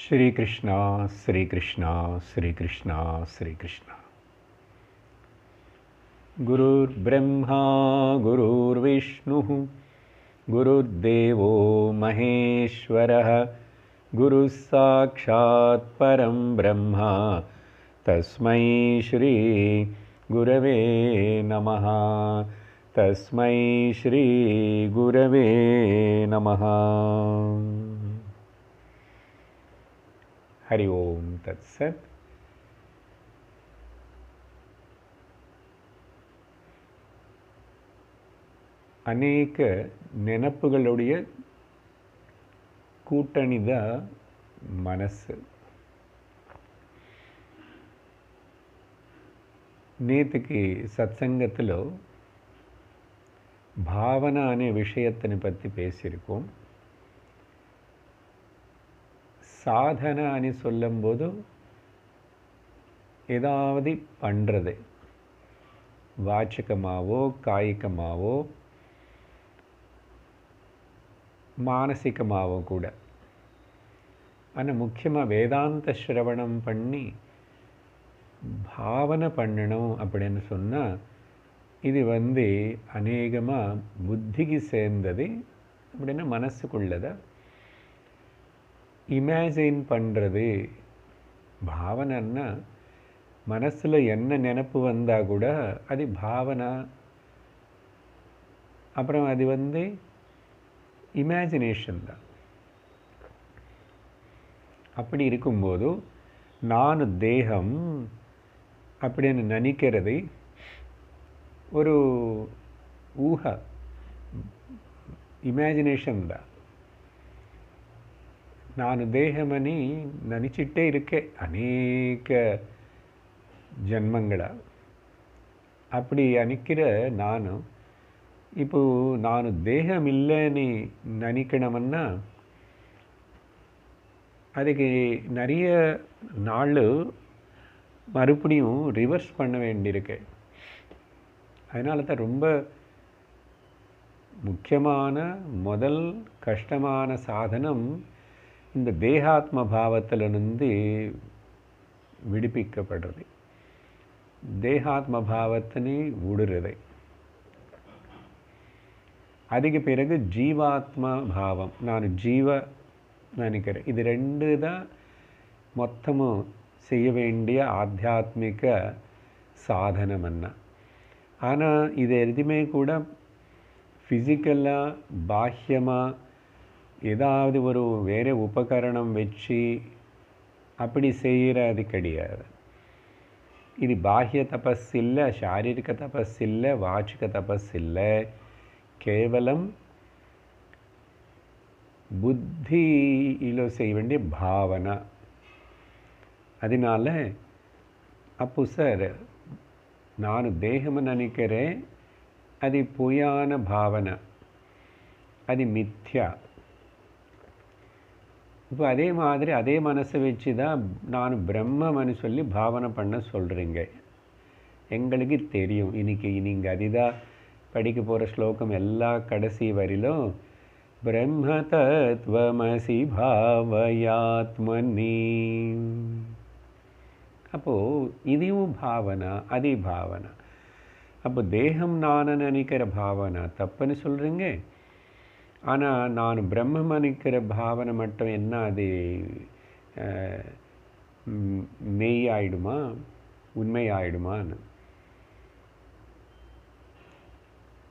श्रीकृष्णा श्रीकृष्णा श्रीकृष्णा श्रीकृष्ण गुरुर्ब्रह्मा गुरुर्विष्णुः गुरुर्देवो महेश्वरः गुरुस्साक्षात् परं ब्रह्मा तस्मै श्री गुरवे नमः तस्मै श्रीगुरवे नमः ஹரி ஓம் தத் சத் அநேக நினப்புகளுடைய கூட்டணி தான் மனசு நேற்றுக்கு సత్సంగతిలో భావన అనే విషయత్తని பற்றி பேசியிருக்கோம் சாதனான்னு சொல்லும்போது ஏதாவது பண்ணுறது வாச்சிகமாகவோ காய்கமாகவோ மானசிகமாகவோ கூட ஆனால் முக்கியமாக வேதாந்த சிரவணம் பண்ணி பாவனை பண்ணணும் அப்படின்னு சொன்னால் இது வந்து அநேகமாக புத்திக்கு சேர்ந்தது அப்படின்னா மனசுக்குள்ளதை இமேஜின் பண்ணுறது பாவனைன்னா மனசில் என்ன நினப்பு வந்தால் கூட அது பாவனா அப்புறம் அது வந்து இமேஜினேஷன் தான் அப்படி இருக்கும்போது நான் தேகம் அப்படின்னு நினைக்கிறது ஒரு ஊக இமேஜினேஷன் தான் நான் தேகமணி நினச்சிட்டே இருக்கேன் அநேக ஜன்மங்களா அப்படி அணிக்கிற நானும் இப்போது நான் தேகம் இல்லைன்னு நினைக்கணும்னா அதுக்கு நிறைய நாள் மறுபடியும் ரிவர்ஸ் பண்ண வேண்டியிருக்கு அதனால தான் ரொம்ப முக்கியமான முதல் கஷ்டமான சாதனம் இந்த தேகாத்ம பாவத்திலிருந்து விடுப்பிக்கப்படுறது தேகாத்ம பாவத்தினை விடுறது அதுக்கு பிறகு ஜீவாத்ம பாவம் நான் ஜீவ நினைக்கிறேன் இது ரெண்டு தான் மொத்தமும் செய்ய வேண்டிய ஆத்தியாத்மிக சாதனம் என்ன ஆனால் இது எதுவுமே கூட ஃபிசிக்கலாக பாஹ்யமாக ஏதாவது ஒரு வேறு உபகரணம் வச்சு அப்படி செய்கிறது கிடையாது இது பாஹ்ய தபஸ் இல்லை சாரீரிக தபஸ் இல்லை வாச்சிக தபஸ் இல்லை கேவலம் புத்தியிலோ செய்ய வேண்டிய பாவனை அதனால அப்போ சார் நான் தேகம் நினைக்கிறேன் அது பொய்யான பாவனை அது மித்யா இப்போ அதே மாதிரி அதே மனசை வச்சு தான் நான் பிரம்மன்னு சொல்லி பாவனை பண்ண சொல்கிறீங்க எங்களுக்கு தெரியும் இன்றைக்கி நீங்கள் அதுதான் படிக்க போகிற ஸ்லோகம் எல்லா கடைசி வரிலும் பிரம்ம தத்துவமசி பாவயாத்மனி அப்போது இதுவும் பாவனை அதே பாவனை அப்போ தேகம் நான் நினைக்கிற பாவனை தப்புன்னு சொல்கிறீங்க ஆனால் நான் பிரம்மமணிக்கிற பாவனை மட்டும் என்ன அது மெய்யாயிடுமா உண்மையாயிடுமான்னு உண்மை ஆயிடுமான்னு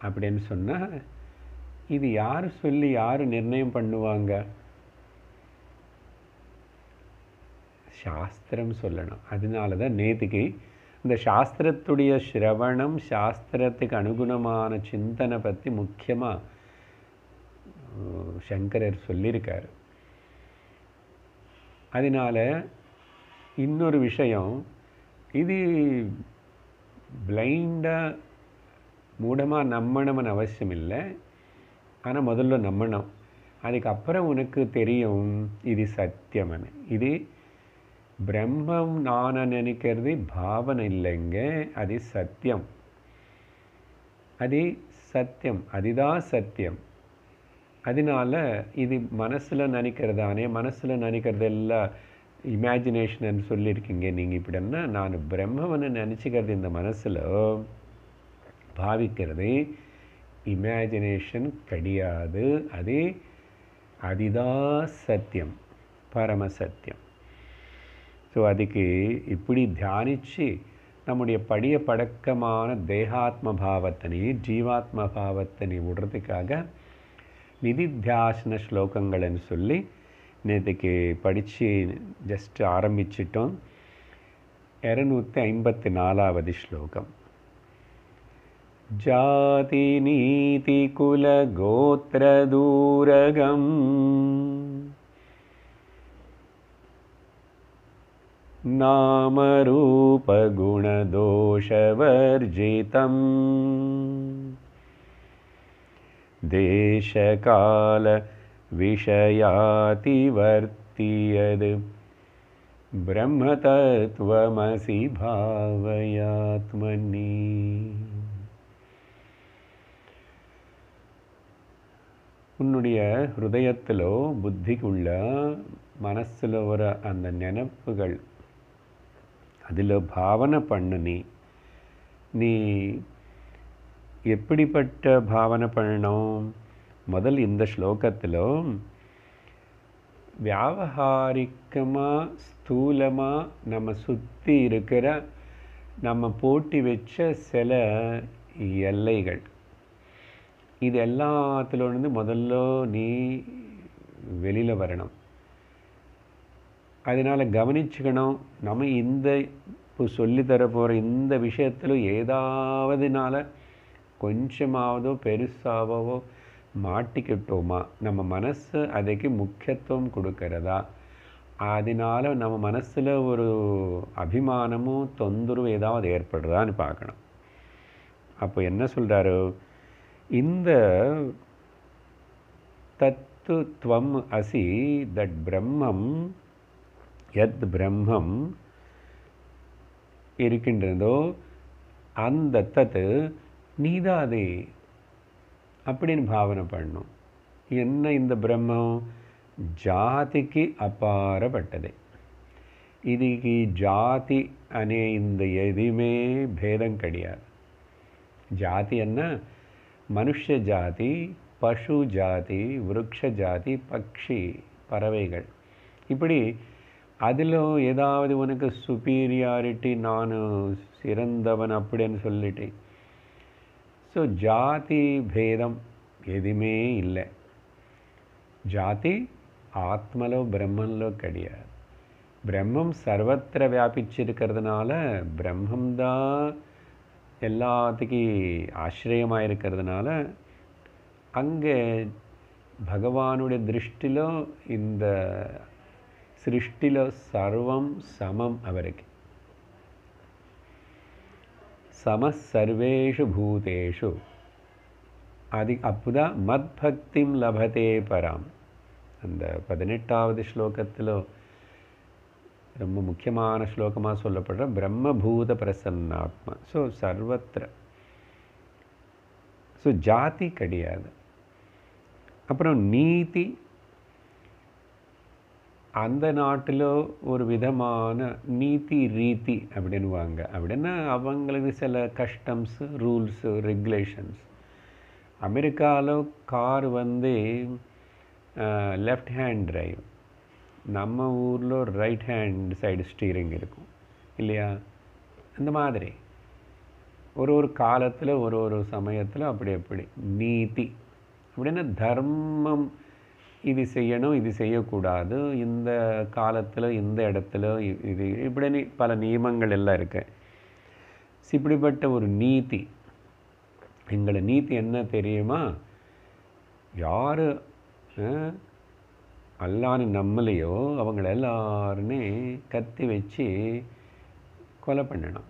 அப்படின்னு சொன்னால் இது யார் சொல்லி யார் நிர்ணயம் பண்ணுவாங்க சாஸ்திரம் சொல்லணும் அதனால தான் நேத்துக்கு இந்த சாஸ்திரத்துடைய சிரவணம் சாஸ்திரத்துக்கு அனுகுணமான சிந்தனை பற்றி முக்கியமாக சங்கரர் சொல்லியிருக்கார் அதனால் இன்னொரு விஷயம் இது பிளைண்டாக மூடமாக நம்பணும்னு அவசியம் இல்லை ஆனால் முதல்ல நம்பணும் அதுக்கப்புறம் உனக்கு தெரியும் இது சத்தியம்னு இது பிரம்மம் நான் நினைக்கிறது பாவனை இல்லைங்க அது சத்தியம் அது சத்தியம் அதுதான் சத்தியம் அதனால இது மனசில் நினைக்கிறதானே மனசில் நினைக்கிறது எல்லாம் இமேஜினேஷன் சொல்லியிருக்கீங்க நீங்கள் இப்படின்னா நான் பிரம்மவனு நினச்சிக்கிறது இந்த மனசில் பாவிக்கிறது இமேஜினேஷன் கிடையாது அது அதுதா சத்தியம் பரம சத்தியம் ஸோ அதுக்கு இப்படி தியானித்து நம்முடைய படிய படக்கமான தேகாத்ம பாவத்தினை ஜீவாத்ம பாவத்தினை விடுறதுக்காக मेविध्यासना श्लोकगळən สุ ల్లి నేదికి పడిచి జస్ట్ आरंभిచటం 254వది శ్లోకం జాతి నీతి కుల గోత్ర దూరగం నామ రూప గుణ దోషవర్జీతం தேசகால देशकालविषयातिवर्तियद् தத்துவமசி भावयात्मनि உன்னுடைய ஹிருதயத்திலோ புத்திக்குள்ள மனசில் வர அந்த நினப்புகள் அதில் பாவனை பண்ணு நீ நீ எப்படிப்பட்ட பாவனை பண்ணணும் முதல் இந்த ஸ்லோகத்தில் வியாபகாரிக்கமாக ஸ்தூலமாக நம்ம சுற்றி இருக்கிற நம்ம போட்டி வச்ச சில எல்லைகள் இது எல்லாத்துலேருந்து முதல்ல நீ வெளியில் வரணும் அதனால் கவனிச்சுக்கணும் நம்ம இந்த இப்போ சொல்லித்தர போகிற இந்த விஷயத்தில் ஏதாவதுனால கொஞ்சமாவதோ பெருசாகவோ மாட்டிக்கிட்டோமா நம்ம மனசு அதுக்கு முக்கியத்துவம் கொடுக்கறதா அதனால் நம்ம மனசில் ஒரு அபிமானமும் தொந்தரவு ஏதாவது ஏற்படுறதான்னு பார்க்கணும் அப்போ என்ன சொல்கிறாரு இந்த தத்துவம் அசி தட் பிரம்மம் எத் பிரம்மம் இருக்கின்றதோ அந்த தத்து நீ தான் அது அப்படின்னு பாவனை பண்ணும் என்ன இந்த பிரம்மம் ஜாதிக்கு அப்பாறப்பட்டது இதுக்கு ஜாதி அனே இந்த எதுவுமே பேதம் கிடையாது ஜாதின்னா மனுஷ ஜாதி பசு ஜாதி விரக்ஷ ஜாதி பக்ஷி பறவைகள் இப்படி அதில் ஏதாவது உனக்கு சுப்பீரியாரிட்டி நான் சிறந்தவன் அப்படின்னு சொல்லிட்டேன் ஸோ ஜாதி பேதம் எதுவுமே இல்லை ஜாதி ஆத்மலோ பிரம்மன்லோ கிடையாது பிரம்மம் சர்வத்திர வியாபிச்சிருக்கிறதுனால பிரம்மம்தான் எல்லாத்துக்கும் ஆசிரியமாக இருக்கிறதுனால அங்கே பகவானுடைய திருஷ்டிலோ இந்த சிருஷ்டிலோ சர்வம் சமம் அவருக்கு சம சர்வேஷு பூதேஷு அதி அப்போதான் மத்பக்திம் லபதே பராம் அந்த பதினெட்டாவது ஸ்லோகத்தில் ரொம்ப முக்கியமான ஸ்லோகமாக சொல்லப்படுற பிரம்மபூத பிரசன்னாத்மா ஸோ சர்வத்திர ஸோ ஜாதி கிடையாது அப்புறம் நீதி அந்த நாட்டில் ஒரு விதமான நீதி ரீதி அப்படின்னுவாங்க அப்படின்னா அவங்களுக்கு சில கஸ்டம்ஸ் ரூல்ஸு ரெகுலேஷன்ஸ் அமெரிக்காவில் கார் வந்து லெஃப்ட் ஹேண்ட் டிரைவ் நம்ம ஊரில் ரைட் ஹேண்ட் சைடு ஸ்டீரிங் இருக்கும் இல்லையா அந்த மாதிரி ஒரு ஒரு காலத்தில் ஒரு ஒரு சமயத்தில் அப்படி அப்படி நீதி அப்படின்னா தர்மம் இது செய்யணும் இது செய்யக்கூடாது இந்த காலத்தில் இந்த இடத்துல இது இப்படி பல நியமங்கள் எல்லாம் இருக்கு இப்படிப்பட்ட ஒரு நீதி எங்களை நீதி என்ன தெரியுமா யார் அல்லான்னு நம்மளையோ அவங்கள எல்லாருமே கத்தி வச்சு கொலை பண்ணணும்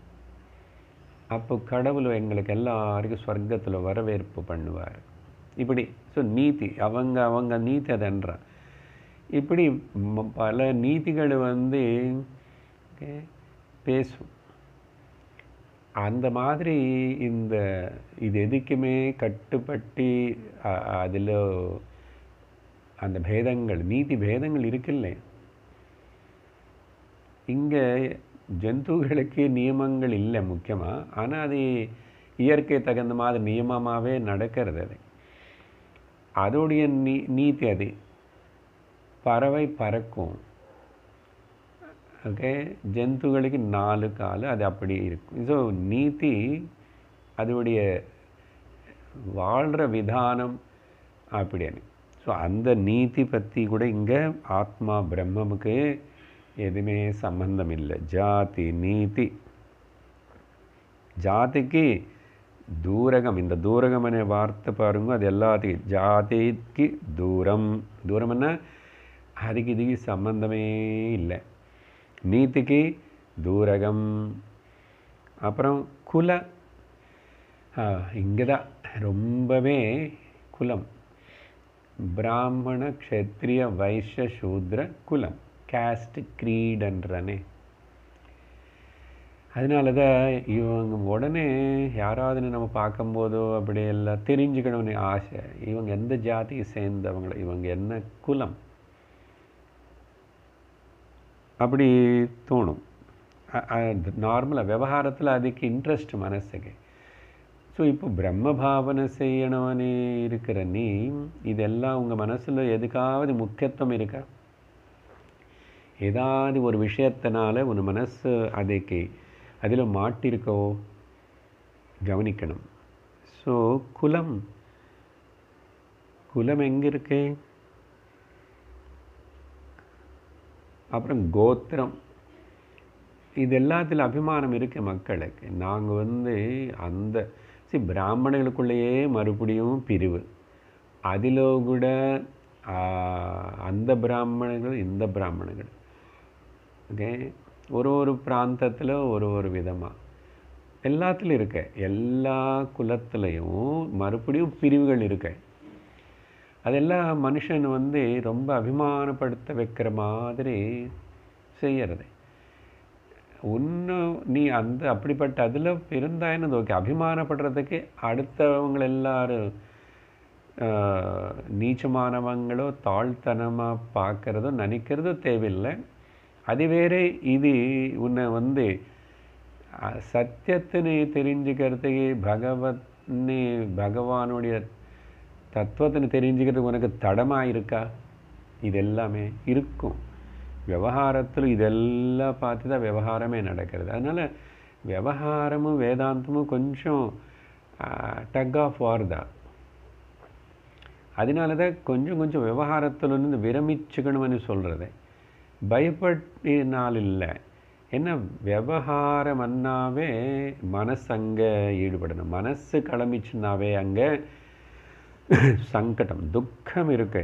அப்போ கடவுள் எங்களுக்கு எல்லாருக்கும் ஸ்வர்க்கத்தில் வரவேற்பு பண்ணுவார் இப்படி ஸோ நீதி அவங்க அவங்க நீதி அதன்றான் இப்படி பல நீதிகள் வந்து பேசும் அந்த மாதிரி இந்த இது எதுக்குமே கட்டுப்பட்டு அதில் அந்த பேதங்கள் நீதி பேதங்கள் இருக்குல்ல இங்கே ஜந்துகளுக்கு நியமங்கள் இல்லை முக்கியமாக ஆனால் அது இயற்கை தகுந்த மாதிரி நியமமாகவே நடக்கிறது அது அதோடைய நீ நீதி அது பறவை பறக்கும் ஓகே ஜந்துகளுக்கு நாலு காலு அது அப்படியே இருக்கும் ஸோ நீதி அதோடைய வாழ்கிற விதானம் அப்படின்னு ஸோ அந்த நீதி பற்றி கூட இங்கே ஆத்மா பிரம்மமுக்கு எதுவுமே சம்பந்தம் இல்லை ஜாதி நீதி ஜாதிக்கு தூரகம் இந்த தூரகம் என வார்த்தை பாருங்க அது எல்லாத்துக்கும் ஜாதிக்கு தூரம் தூரம் என்ன அதுக்கு இதுக்கு சம்பந்தமே இல்லை நீத்துக்கு தூரகம் அப்புறம் குல இங்கே தான் ரொம்பவே குலம் பிராமண க்ஷத்ரிய வைஷ்ய சூத்ர குலம் கேஸ்ட் கிரீடன்றனே அதனால தான் இவங்க உடனே யாராவது நம்ம பார்க்கும்போதோ அப்படி எல்லாம் தெரிஞ்சுக்கணும்னு ஆசை இவங்க எந்த ஜாதியை சேர்ந்தவங்கள இவங்க என்ன குலம் அப்படி தோணும் நார்மலாக விவகாரத்தில் அதுக்கு இன்ட்ரெஸ்ட் மனசுக்கு ஸோ இப்போ பிரம்ம பாவனை செய்யணும்னு இருக்கிற நீ இதெல்லாம் உங்கள் மனசில் எதுக்காவது முக்கியத்துவம் இருக்கா ஏதாவது ஒரு விஷயத்தினால உன் மனசு அதுக்கு அதில் மாட்டிருக்கோ கவனிக்கணும் ஸோ குலம் குலம் எங்கே இருக்கு அப்புறம் கோத்திரம் இது எல்லாத்தில் அபிமானம் இருக்குது மக்களுக்கு நாங்கள் வந்து அந்த சரி பிராமணர்களுக்குள்ளேயே மறுபடியும் பிரிவு அதில் கூட அந்த பிராமணர்கள் இந்த பிராமணர்கள் ஓகே ஒரு ஒரு பிராந்தத்தில் ஒரு ஒரு விதமாக எல்லாத்துலேயும் இருக்க எல்லா குலத்துலேயும் மறுபடியும் பிரிவுகள் இருக்க அதெல்லாம் மனுஷன் வந்து ரொம்ப அபிமானப்படுத்த வைக்கிற மாதிரி செய்கிறது இன்னும் நீ அந்த அப்படிப்பட்ட அதில் இருந்தாயின்னு ஓகே அபிமானப்படுறதுக்கு அடுத்தவங்க எல்லாரும் நீச்சமானவங்களோ தாழ்த்தனமாக பார்க்குறதோ நினைக்கிறதோ தேவையில்லை அது వేరే இது உன்னை வந்து சத்தியத்தினை தெரிஞ்சுக்கிறதுக்கு பகவத்னி பகவானுடைய தத்துவத்தினை தெரிஞ்சுக்கிறதுக்கு உனக்கு தடமாக இருக்கா இது எல்லாமே இருக்கும் விவகாரத்தில் இதெல்லாம் பார்த்து தான் விவகாரமே நடக்கிறது அதனால் விவகாரமும் வேதாந்தமும் கொஞ்சம் டக் ஆஃப் வார் தான் அதனால தான் கொஞ்சம் கொஞ்சம் விவகாரத்திலிருந்து விரமிச்சுக்கணும்னு சொல்கிறது பயப்பட்டினால் இல்லை என்ன விவகாரம் அண்ணாவே மனசு அங்கே ஈடுபடணும் மனசு கிளம்பிச்சுனாவே அங்கே சங்கடம் துக்கம் இருக்கு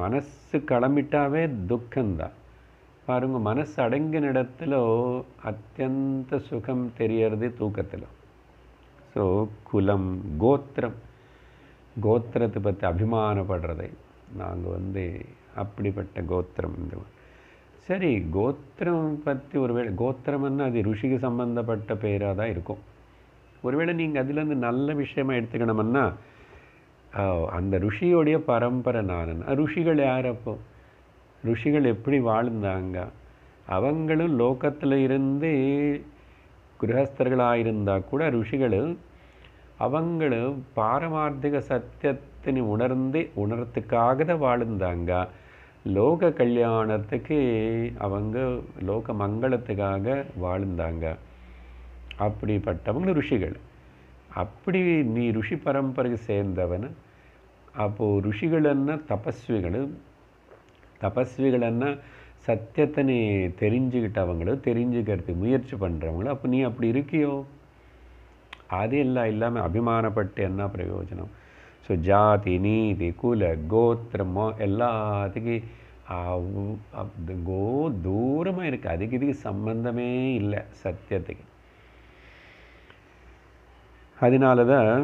மனசு கிளம்பிட்டாவே துக்கம்தான் பாருங்க மனசு அடங்கின இடத்துல அத்தியந்த சுகம் தெரியறது தூக்கத்தில் ஸோ குலம் கோத்திரம் கோத்திரத்தை பற்றி அபிமானப்படுறது நாங்கள் வந்து அப்படிப்பட்ட கோத்திரம் இந்த சரி கோத்திரம் பற்றி ஒருவேளை கோத்திரம்னா அது ருஷிக்கு சம்பந்தப்பட்ட பெயராக தான் இருக்கும் ஒருவேளை நீங்கள் அதுலேருந்து நல்ல விஷயமா எடுத்துக்கணும்னா அந்த ருஷியோடைய பரம்பரை நான் ருஷிகள் யார் அப்போ ருஷிகள் எப்படி வாழ்ந்தாங்க அவங்களும் லோக்கத்தில் இருந்து கிரகஸ்தர்களாக இருந்தால் கூட ருஷிகள் அவங்களும் பாரமார்த்திக சத்தியத்தை உலகத்தினை உணர்ந்தே உணரத்துக்காக வாழ்ந்தாங்க லோக கல்யாணத்துக்கு அவங்க லோக மங்களத்துக்காக வாழ்ந்தாங்க அப்படிப்பட்டவங்க ருஷிகள் அப்படி நீ ருஷி பரம்பரைக்கு சேர்ந்தவன் அப்போது தபஸ்விகள் தபஸ்விகள் தபஸ்விகளன்னா சத்தியத்தனை தெரிஞ்சுக்கிட்டவங்களோ தெரிஞ்சுக்கிறதுக்கு முயற்சி பண்ணுறவங்களோ அப்போ நீ அப்படி இருக்கியோ அது எல்லாம் இல்லாமல் அபிமானப்பட்டு என்ன பிரயோஜனம் ஸோ ஜாதி நீதி குல கோத்திரமோ எல்லாத்துக்கு கோ தூரமாக இருக்குது அதுக்கு இதுக்கு சம்பந்தமே இல்லை சத்தியத்துக்கு அதனால தான்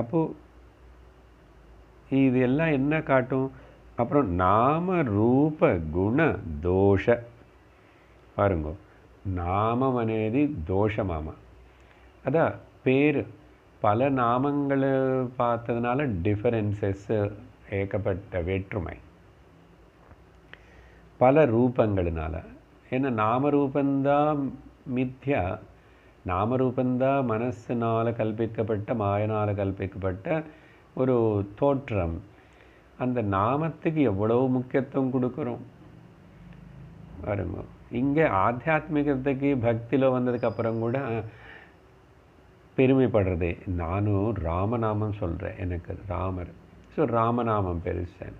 அப்போது இது எல்லாம் என்ன காட்டும் அப்புறம் நாம ரூப குண தோஷ பாருங்கோ நாமம் அனேதி தோஷமாமா அதான் பேர் பல நாமங்களை பார்த்ததுனால டிஃபரன்சஸ்ஸு ஏகப்பட்ட வேற்றுமை பல ரூபங்களினால் ஏன்னா நாமரூபந்தான் மித்யா நாமரூபந்தான் மனசினால் கல்பிக்கப்பட்ட மாயனால் கல்பிக்கப்பட்ட ஒரு தோற்றம் அந்த நாமத்துக்கு எவ்வளோ முக்கியத்துவம் கொடுக்குறோம் வருங்க இங்கே ஆத்தியாத்மிகத்துக்கு பக்தியில் வந்ததுக்கப்புறம் கூட பெருமைப்படுறது நானும் ராமநாமம் சொல்கிறேன் எனக்கு ராமர் ஸோ ராமநாமம் பெருசன்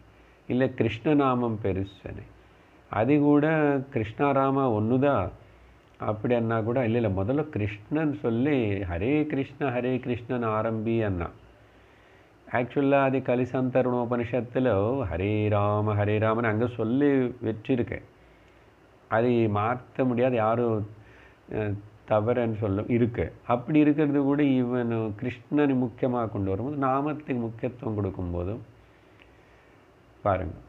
இல்லை கிருஷ்ணநாமம் பெருசனே அது கூட கிருஷ்ணாராம ஒன்று தான் அப்படின்னா கூட இல்லை இல்லை முதல்ல கிருஷ்ணன் சொல்லி ஹரே கிருஷ்ண ஹரே கிருஷ்ணன் ஆரம்பி அண்ணா ஆக்சுவலாக அது உபனிஷத்தில் ஹரே ராம ஹரே ராமன் அங்கே சொல்லி வச்சிருக்கேன் அது மாற்ற முடியாது யாரும் தவறுன்னு சொல்லும் இருக்குது அப்படி இருக்கிறது கூட இவன் கிருஷ்ணனை முக்கியமாக கொண்டு வரும்போது நாமத்துக்கு முக்கியத்துவம் கொடுக்கும்போதும் பாருங்கள்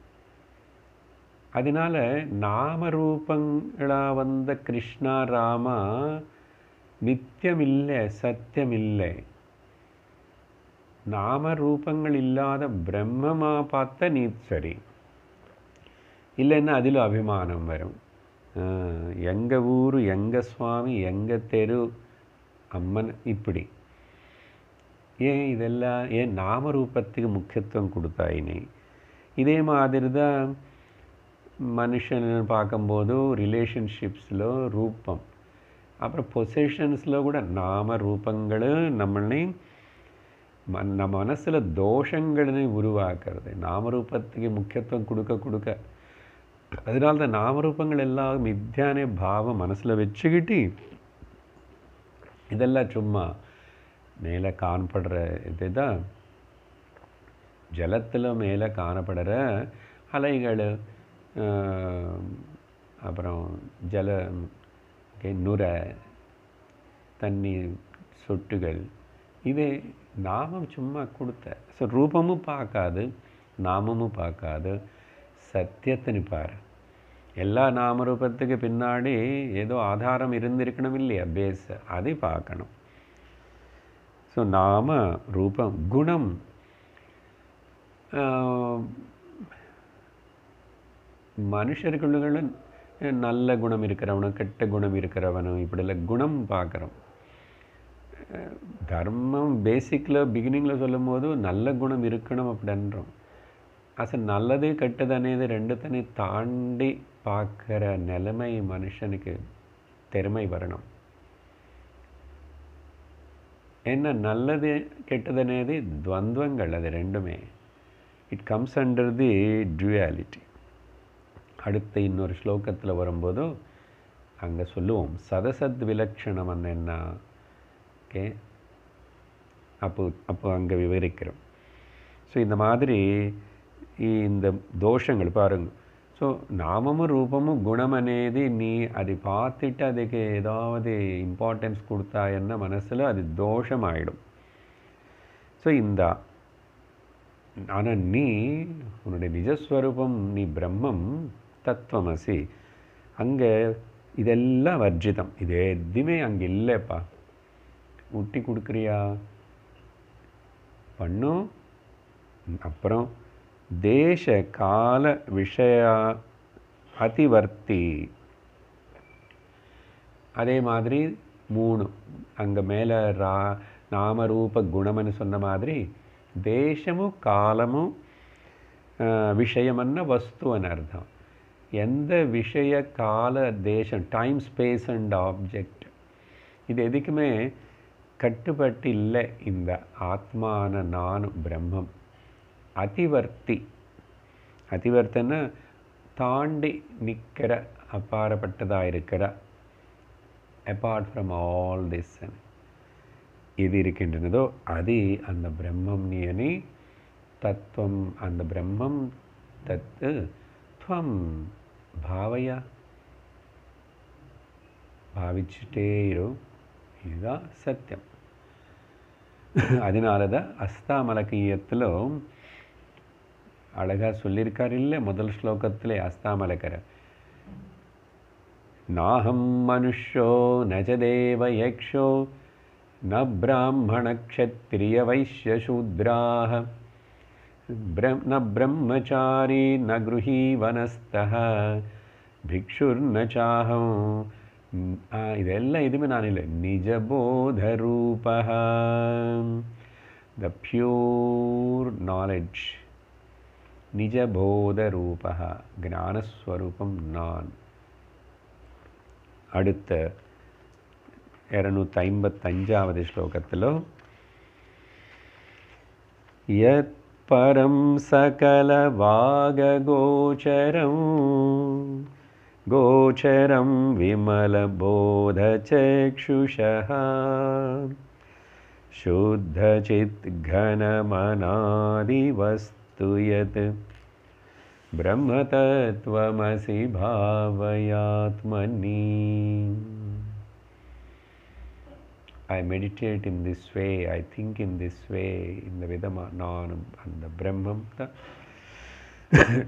அதனால் நாமரூபங்களாக வந்த கிருஷ்ணா ராமா நித்தியம் இல்லை சத்தியம் இல்லை நாமரூபங்கள் இல்லாத பிரம்மமாக பார்த்த நீ சரி இல்லைன்னா அதில் அபிமானம் வரும் எங்கள் ஊர் எங்கள் சுவாமி எங்கள் தெரு அம்மன் இப்படி ஏன் இதெல்லாம் ஏன் நாமரூபத்துக்கு முக்கியத்துவம் கொடுத்தாயினே இதே மாதிரி தான் மனுஷன் பார்க்கும்போது ரிலேஷன்ஷிப்ஸில் ரூபம் அப்புறம் பொசிஷன்ஸில் கூட நாம ரூபங்களும் மன் நம்ம மனசில் தோஷங்களை உருவாக்குறது நாமரூபத்துக்கு முக்கியத்துவம் கொடுக்க கொடுக்க அதனால தான் நாமரூபங்கள் எல்லாம் மித்தியானே பாவம் மனசில் வச்சுக்கிட்டு இதெல்லாம் சும்மா மேலே காணப்படுற இது தான் ஜலத்தில் மேலே காணப்படுற அலைகள் அப்புறம் ஜல நுரை தண்ணி சொட்டுகள் இது நாமம் சும்மா கொடுத்த ஸோ ரூபமும் பார்க்காது நாமமும் பார்க்காது சத்தியத்தை எல்லா நாமரூபத்துக்கு பின்னாடி ஏதோ ஆதாரம் இருந்திருக்கணும் இல்லையா பேஸ் அதை பார்க்கணும் ஸோ நாம ரூபம் குணம் மனுஷர்களுக்குள்ள நல்ல குணம் இருக்கிறவனும் கெட்ட குணம் இருக்கிறவனும் இப்படிலாம் குணம் பார்க்குறோம் தர்மம் பேசிக்கில் பிகினிங்கில் சொல்லும் போது நல்ல குணம் இருக்கணும் அப்படின்றோம் అసలు நல்லது కట్టది అనేది రెండుతని தாண்டி பார்க்குற நிலைமை மனுஷனுக்கு திறமை வரணும் என்ன நல்லது கெட்டதனேது துவந்தங்கள் அது ரெண்டுமே it comes under the duality அடுத்த இன்னொரு ஸ்லோகத்தில் வரும்போதும் அங்கே சொல்லுவோம் சதசத் விலக்ஷணம் என்ன ஓகே அப்போ அப்போ அங்கே விவரிக்கிறோம் ஸோ இந்த மாதிரி இந்த தோஷங்கள் பாருங்கள் ஸோ நாமமும் ரூபமும் குணம் అనేది நீ அதை பார்த்துட்டு அதுக்கு ஏதாவது இம்பார்ட்டன்ஸ் கொடுத்தா என்ன மனசில் அது தோஷமாயிடும் ஸோ இந்த ஆனால் நீ உன்னுடைய நிஜஸ்வரூபம் நீ பிரம்மம் தத்துவமசி அங்கே இதெல்லாம் வர்ஜிதம் இது எதுவுமே அங்கே இல்லைப்பா முட்டி கொடுக்குறியா பண்ணும் அப்புறம் தேச கால விஷயா அதிவர்த்தி அதே மாதிரி மூணு அங்கே மேலே ரா நாமரூப குணம்னு சொன்ன மாதிரி தேசமும் காலமும் விஷயம்னா வஸ்துவன் அர்த்தம் எந்த விஷய கால தேசம் டைம் ஸ்பேஸ் அண்ட் ஆப்ஜெக்ட் இது எதுக்குமே கட்டுப்பட்டு இல்லை இந்த ஆத்மான நானும் பிரம்மம் அதிவர்த்தி அதிவர்த்தனை தாண்டி நிற்கிற அப்பாறப்பட்டதாக இருக்கிற அப்பார்ட் ஃப்ரம் ஆல் திஸ் எது இருக்கின்றனதோ அது அந்த பிரம்மம் நியனி தத்துவம் அந்த பிரம்மம் தத்து துவம் பாவையா பாவிச்சுட்டே இரு இதுதான் சத்தியம் அதனால தான் அஸ்தாமலக்கியத்திலும் அழகாக சொல்லியிருக்கார் இல்லை முதல் ஸ்லோகத்திலே அஸ்தாமலக்கரை நாஹம் மனுஷோ நஜ தேவ யக்ஷோ ந பிராமணக்ஷத்ரிய வைஷ்ய சூத்ராக न ब्रह्मचारी न गृही वनस्तः பிக்ஷுர்ன சாகம் இதெல்லாம் எதுவுமே நான் இல்லை நிஜபோதரூபா த பியூர் நாலெட்ஜ் निजबोधरूपः ज्ञानस्वरूपं नान् अनूतञ्जावद् श्लोक यत्परं सकलवागगोचरं गोचरं विमलबोधचक्षुषः शुद्धचित् घनमनादिवस् तु यत् ब्रह्मतत्त्वमसि भावयात्मनि I meditate in this way, I think in this இந்த விதமாக நானும் அந்த பிரம்மம் தான்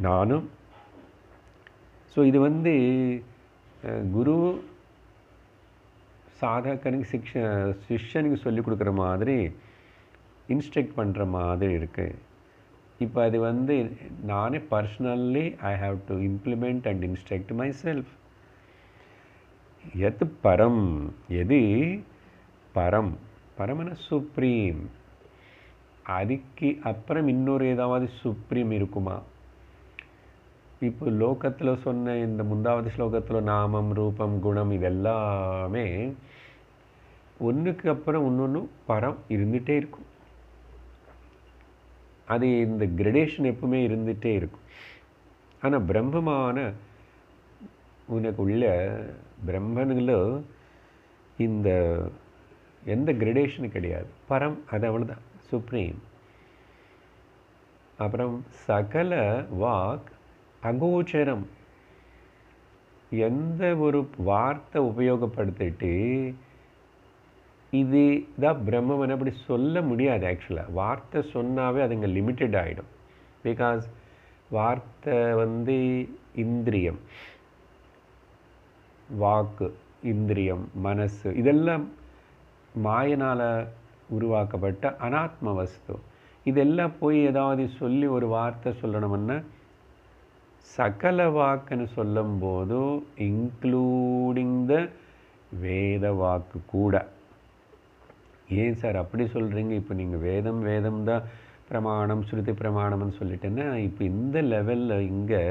நானும் ஸோ இது வந்து குரு சாதகனுக்கு சிக்ஷ சிஷ்யனுக்கு சொல்லிக் கொடுக்குற மாதிரி இன்ஸ்ட்ரக்ட் பண்ணுற மாதிரி இருக்குது இப்போ அது வந்து நானே personally I have to implement and instruct myself எத் பரம் எது பரம் పరమన సుప్రీం அதுக்கு அப்புறம் இன்னொரு ஏதாவது சுப்ரீம் இருக்குமா இப்போ லோகத்தில் சொன்ன இந்த முந்தாவது ஸ்லோகத்தில் நாமம் ரூபம் குணம் இதெல்லாமே ஒன்றுக்கு அப்புறம் ஒன்று ஒன்று பரம் இருந்துகிட்டே இருக்கும் அது இந்த கிரடேஷன் எப்பவுமே இருந்துகிட்டே இருக்கும் ஆனால் பிரம்மமான உனக்கு உள்ள பிரம்மனில் இந்த எந்த கிரடேஷனும் கிடையாது பரம் அது அவ்வளோதான் சுப்ரீம் அப்புறம் சகல வாக் அகோச்சரம் எந்த ஒரு வார்த்தை உபயோகப்படுத்திட்டு இது தான் பிரம்மன் அப்படி சொல்ல முடியாது ஆக்சுவலாக வார்த்தை சொன்னாவே அதுங்க லிமிட்டட் ஆகிடும் பிகாஸ் வார்த்தை வந்து இந்திரியம் வாக்கு இந்திரியம் மனசு இதெல்லாம் மாயனால் உருவாக்கப்பட்ட அனாத்ம வஸ்து இதெல்லாம் போய் ஏதாவது சொல்லி ஒரு வார்த்தை சொல்லணும்னா சகல வாக்குன்னு சொல்லும்போது இன்க்ளூடிங் த வேத வாக்கு கூட ஏன் சார் அப்படி சொல்கிறீங்க இப்போ நீங்கள் வேதம் வேதம் தான் பிரமாணம் ஸ்ருதி பிரமாணம்னு சொல்லிட்டேன்னா இப்போ இந்த லெவலில் இங்கே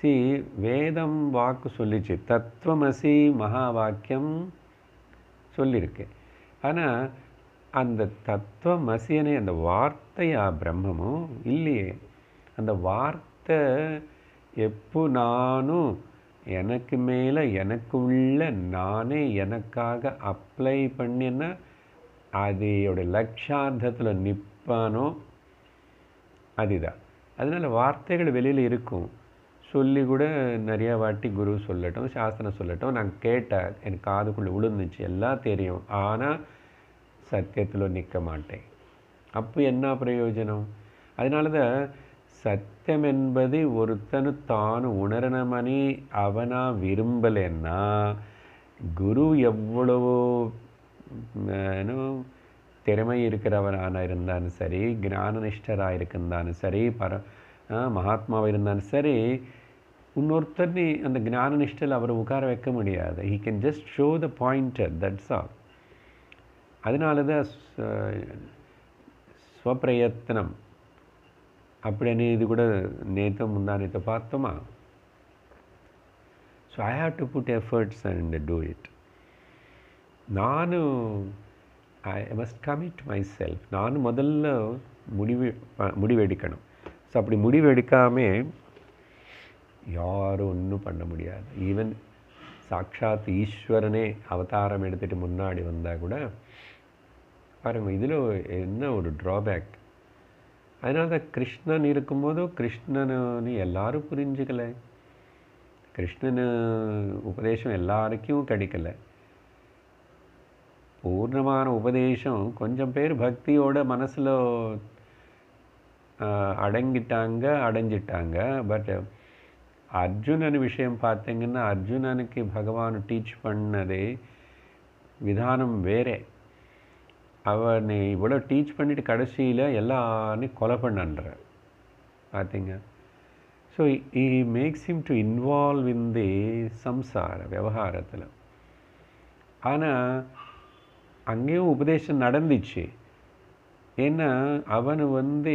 சி வேதம் வாக்கு சொல்லிச்சு தத்துவமசி மகா வாக்கியம் சொல்லியிருக்கேன் ஆனால் அந்த தத்துவமசியனே அந்த வார்த்தையா பிரம்மமும் இல்லையே அந்த வார்த்தை எப்போ நானும் எனக்கு மேலே எனக்கு உள்ள நானே எனக்காக அப்ளை பண்ணினா அதையோடைய லட்சார்த்தத்தில் நிற்பானோ அதுதான் அதனால் வார்த்தைகள் வெளியில் இருக்கும் சொல்லி கூட நிறையா வாட்டி குரு சொல்லட்டும் சாஸ்திரம் சொல்லட்டும் நான் கேட்டேன் எனக்கு காதுக்குள்ளே விழுந்துச்சு எல்லாம் தெரியும் ஆனால் சத்தியத்தில் நிற்க மாட்டேன் அப்போ என்ன பிரயோஜனம் அதனால தான் சத்தியம் என்பது ஒருத்தனு தான் உணரணமணி அவனா விரும்பலைன்னா குரு எவ்வளவோ திறமை இருக்கிறவராக இருந்தாலும் சரி ஞானனிஷ்டராக இருந்தாலும் சரி பர மகாத்மாவாக இருந்தாலும் சரி இன்னொருத்தர் நீ அந்த நிஷ்டில் அவரை உட்கார வைக்க முடியாது he can just show the pointer that's all அதனால தான் ஸ்வப்பிரயத்தனம் அப்படின்னு இது கூட நேற்று முந்தானத்தை பார்த்தோமா so I have to put efforts and do it நானும் I must commit myself நான் முதல்ல முடிவு முடிவெடுக்கணும் ஸோ அப்படி முடிவெடுக்காமல் யாரும் ஒன்றும் பண்ண முடியாது ஈவன் சாட்சாத் ஈஸ்வரனே அவதாரம் எடுத்துகிட்டு முன்னாடி வந்தால் கூட பாருங்கள் இதில் என்ன ஒரு ட்ராபேக் அதனால தான் கிருஷ்ணன் இருக்கும்போதும் கிருஷ்ணனு எல்லோரும் புரிஞ்சுக்கலை கிருஷ்ணன் உபதேசம் எல்லாருக்கும் கிடைக்கல பூர்ணமான உபதேசம் கொஞ்சம் பேர் பக்தியோட மனசில் அடங்கிட்டாங்க அடைஞ்சிட்டாங்க பட் அர்ஜுனன் விஷயம் பார்த்தீங்கன்னா அர்ஜுனனுக்கு பகவான் டீச் பண்ணதே விதானம் வேறே அவனை இவ்வளோ டீச் பண்ணிவிட்டு கடைசியில் எல்லாரையும் கொலை பண்ணன்ற பார்த்திங்க so he makes him to involve in the சம்சார விவகாரத்தில் ஆனால் அங்கேயும் உபதேசம் நடந்துச்சு ஏன்னா அவன் வந்து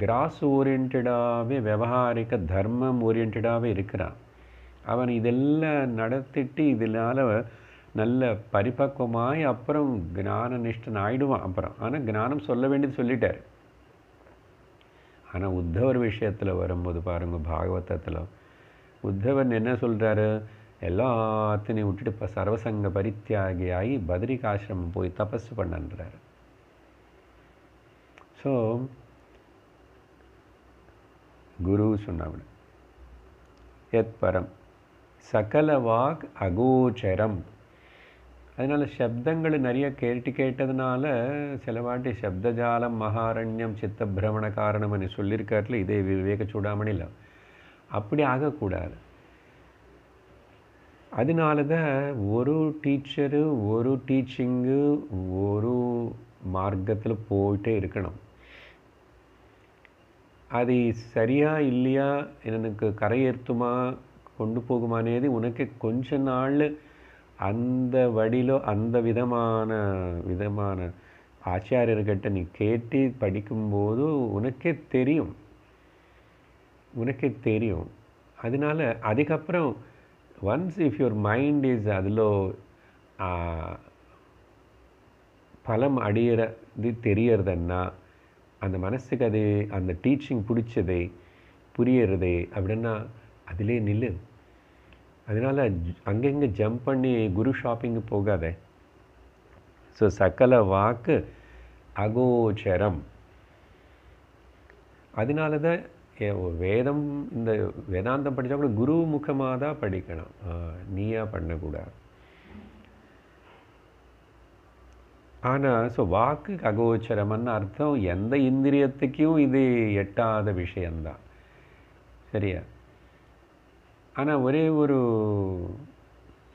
கிராஸ் ஓரியன்டாகவே விவகாரிக்க தர்மம் ஓரியன்டாகவே இருக்கிறான் அவன் இதெல்லாம் நடத்திட்டு இதனால் நல்ல பரிபக்குவமாய் அப்புறம் ஞான நிஷ்டன் ஆயிடுவான் அப்புறம் ஆனால் ஞானம் சொல்ல வேண்டியது சொல்லிட்டார் ஆனால் உத்தவர் விஷயத்தில் வரும்போது பாருங்கள் பாகவதத்தில் உத்தவன் என்ன சொல்கிறாரு எல்லாத்தினையும் விட்டுட்டு இப்போ சர்வசங்க பரித்தியாகி ஆகி பதிரிகாசிரமம் போய் தபஸ் பண்ணன்றார் ஸோ குரு சொன்னவன் எத் பரம் சகல வாக் அகோச்சரம் அதனால் சப்தங்கள் நிறைய கேட்டு கேட்டதுனால சில வாட்டி சப்தஜாலம் மகாரண்யம் சித்த பிரமண காரணம்னு சொல்லியிருக்காருல இதே விவேக சூடாமணில அப்படி ஆகக்கூடாது அதனால தான் ஒரு டீச்சரு ஒரு டீச்சிங்கு ஒரு மார்க்கத்தில் போயிட்டே இருக்கணும் அது சரியா இல்லையா எனக்கு ஏற்றுமா கொண்டு போகுமானேது உனக்கு கொஞ்ச நாள் அந்த வழியிலோ அந்த விதமான விதமான ஆச்சாரியர்கிட்ட நீ கேட்டு படிக்கும்போது உனக்கே தெரியும் உனக்கே தெரியும் அதனால் அதுக்கப்புறம் once if your mind is அதில் பலம் அடையிறது தெரியறதுன்னா அந்த மனசுக்கு அது அந்த டீச்சிங் பிடிச்சது புரியறது அப்படின்னா அதிலே நில்லு அதனால் அங்கங்கே ஜம்ப் பண்ணி குரு ஷாப்பிங்கு போகாத ஸோ சக்கல வாக்கு அகோச்சரம் அதனால தான் வேதம் இந்த வேதாந்தம் படித்தா கூட குரு முகமாக தான் படிக்கணும் நீயா பண்ணக்கூடாது ஆனால் ஸோ வாக்கு அகோச்சரம்னு அர்த்தம் எந்த இந்திரியத்துக்கும் இது எட்டாத விஷயந்தான் சரியா ஆனால் ஒரே ஒரு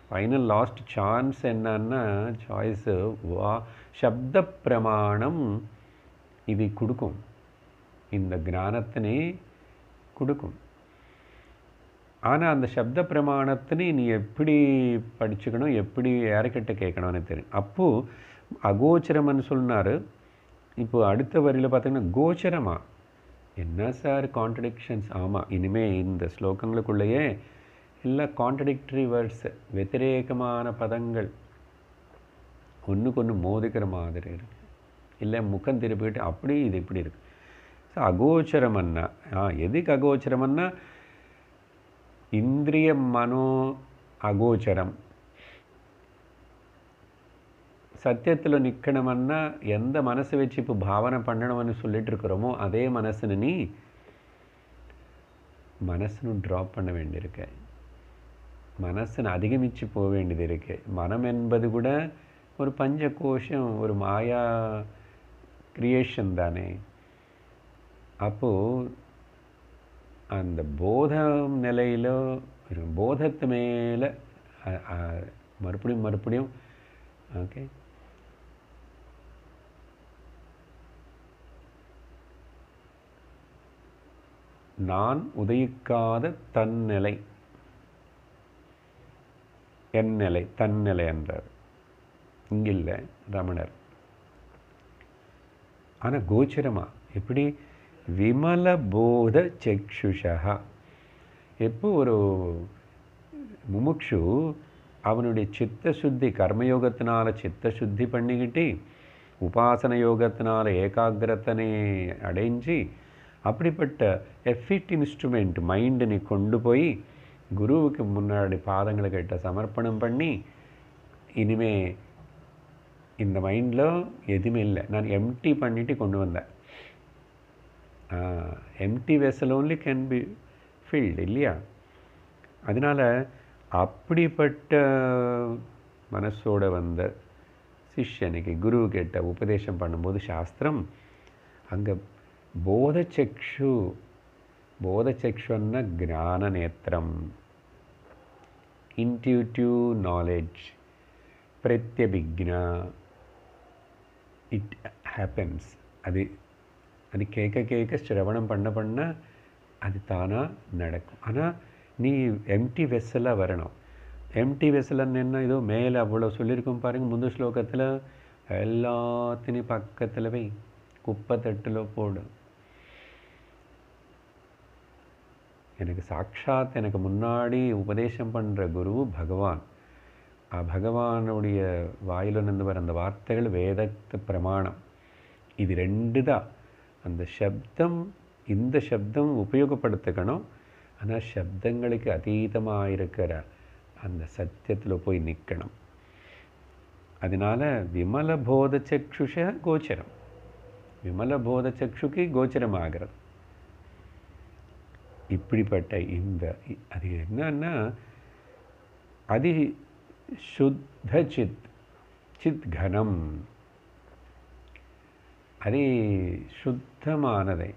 ஃபைனல் லாஸ்ட் சான்ஸ் என்னன்னா சாய்ஸு வா சப்த பிரமாணம் இது கொடுக்கும் இந்த கிரானத்தினே கொடுக்கும் ஆனால் அந்த சப்த பிரமாணத்தினை நீ எப்படி படிச்சுக்கணும் எப்படி யாருக்கிட்ட கேட்கணும்னு தெரியும் அப்போது அகோச்சரம்னு சொன்னார் இப்போது அடுத்த வரியில் பார்த்தீங்கன்னா கோச்சரமா என்ன சார் கான்ட்ரடிக்ஷன்ஸ் ஆமாம் இனிமேல் இந்த ஸ்லோகங்களுக்குள்ளேயே இல்லை கான்ட்ரடிக்டரி வேர்ட்ஸ் வெத்திரேகமான பதங்கள் ஒன்றுக்கு ஒன்று மோதிக்கிற மாதிரி இருக்குது இல்லை முக்கம் திருப்பிட்டு அப்படி இது இப்படி இருக்குது ஸோ அகோச்சரமன்னா எதுக்கு அகோச்சரமன்னா இந்திரிய மனோ அகோச்சரம் சத்தியத்தில் நிற்கணுமன்னா எந்த மனசை வச்சு இப்போ பாவனை பண்ணணும்னு சொல்லிட்டு இருக்கிறோமோ அதே மனசுன்னு நீ மனசுன்னு ட்ராப் பண்ண வேண்டியிருக்கு மனசுன்னு அதிகமிச்சு போக வேண்டியது இருக்குது மனம் என்பது கூட ஒரு பஞ்ச கோஷம் ஒரு மாயா கிரியேஷன் தானே அப்போது அந்த போதம் நிலையில் போதத்து மேலே மறுபடியும் மறுபடியும் ஓகே நான் உதயிக்காத தன்னிலை என் நிலை தன்னிலை என்றார் இங்கில்லை ரமணர் ஆனால் கோச்சரமாக எப்படி விமலபோத சக்ஷுஷா எப்போ ஒரு முமுக்ஷு அவனுடைய சித்த சுத்தி கர்மயோகத்தினால் சித்த சுத்தி பண்ணிக்கிட்டு உபாசன யோகத்தினால் ஏகாகிரத்தனை அடைஞ்சி அப்படிப்பட்ட எஃபிட் இன்ஸ்ட்ருமெண்ட் மைண்டனை கொண்டு போய் குருவுக்கு முன்னாடி பாதங்களை கிட்ட சமர்ப்பணம் பண்ணி இனிமே இந்த மைண்டில் எதுவுமே இல்லை நான் எம்டி பண்ணிவிட்டு கொண்டு வந்தேன் empty vessel only can be filled இல்லையா அதனால் அப்படிப்பட்ட மனசோடு வந்த சிஷ்யனுக்கு குரு கேட்ட உபதேசம் பண்ணும்போது சாஸ்திரம் அங்கே போதச்சக்ஷு போதச்சக்ஷுன்னா ஜான நேத்திரம் இன்டியூட்டிவ் நாலேஜ் பிரத்யபிக்னா இட் ஹேப்பன்ஸ் அது அது கேட்க கேட்க சிரவணம் பண்ண பண்ண அது தானாக நடக்கும் ஆனால் நீ எம்டி வெசலாக வரணும் எம்டி வெஸ்ஸில் என்ன இதோ மேலே அவ்வளோ சொல்லியிருக்கோம் பாருங்கள் முந்த ஸ்லோகத்தில் எல்லாத்தினையும் பக்கத்தில் போய் குப்பை தட்டில் போடும் எனக்கு சாட்சாத் எனக்கு முன்னாடி உபதேசம் பண்ணுற குரு பகவான் ஆ பகவானுடைய வாயிலிருந்து வர அந்த வார்த்தைகள் வேதத்து பிரமாணம் இது ரெண்டு தான் அந்த சப்தம் இந்த சப்தம் உபயோகப்படுத்துக்கணும் ஆனால் சப்தங்களுக்கு அதீதமாக இருக்கிற அந்த சத்தியத்தில் போய் நிற்கணும் அதனால் விமல போத சக்ஷுஷ கோச்சரம் விமல போத சக்ஷுக்கு கோச்சரம் ஆகிறது இப்படிப்பட்ட இந்த அது என்னன்னா அதி சுத்த சித் சித் கனம் அதே சுத்தமானதை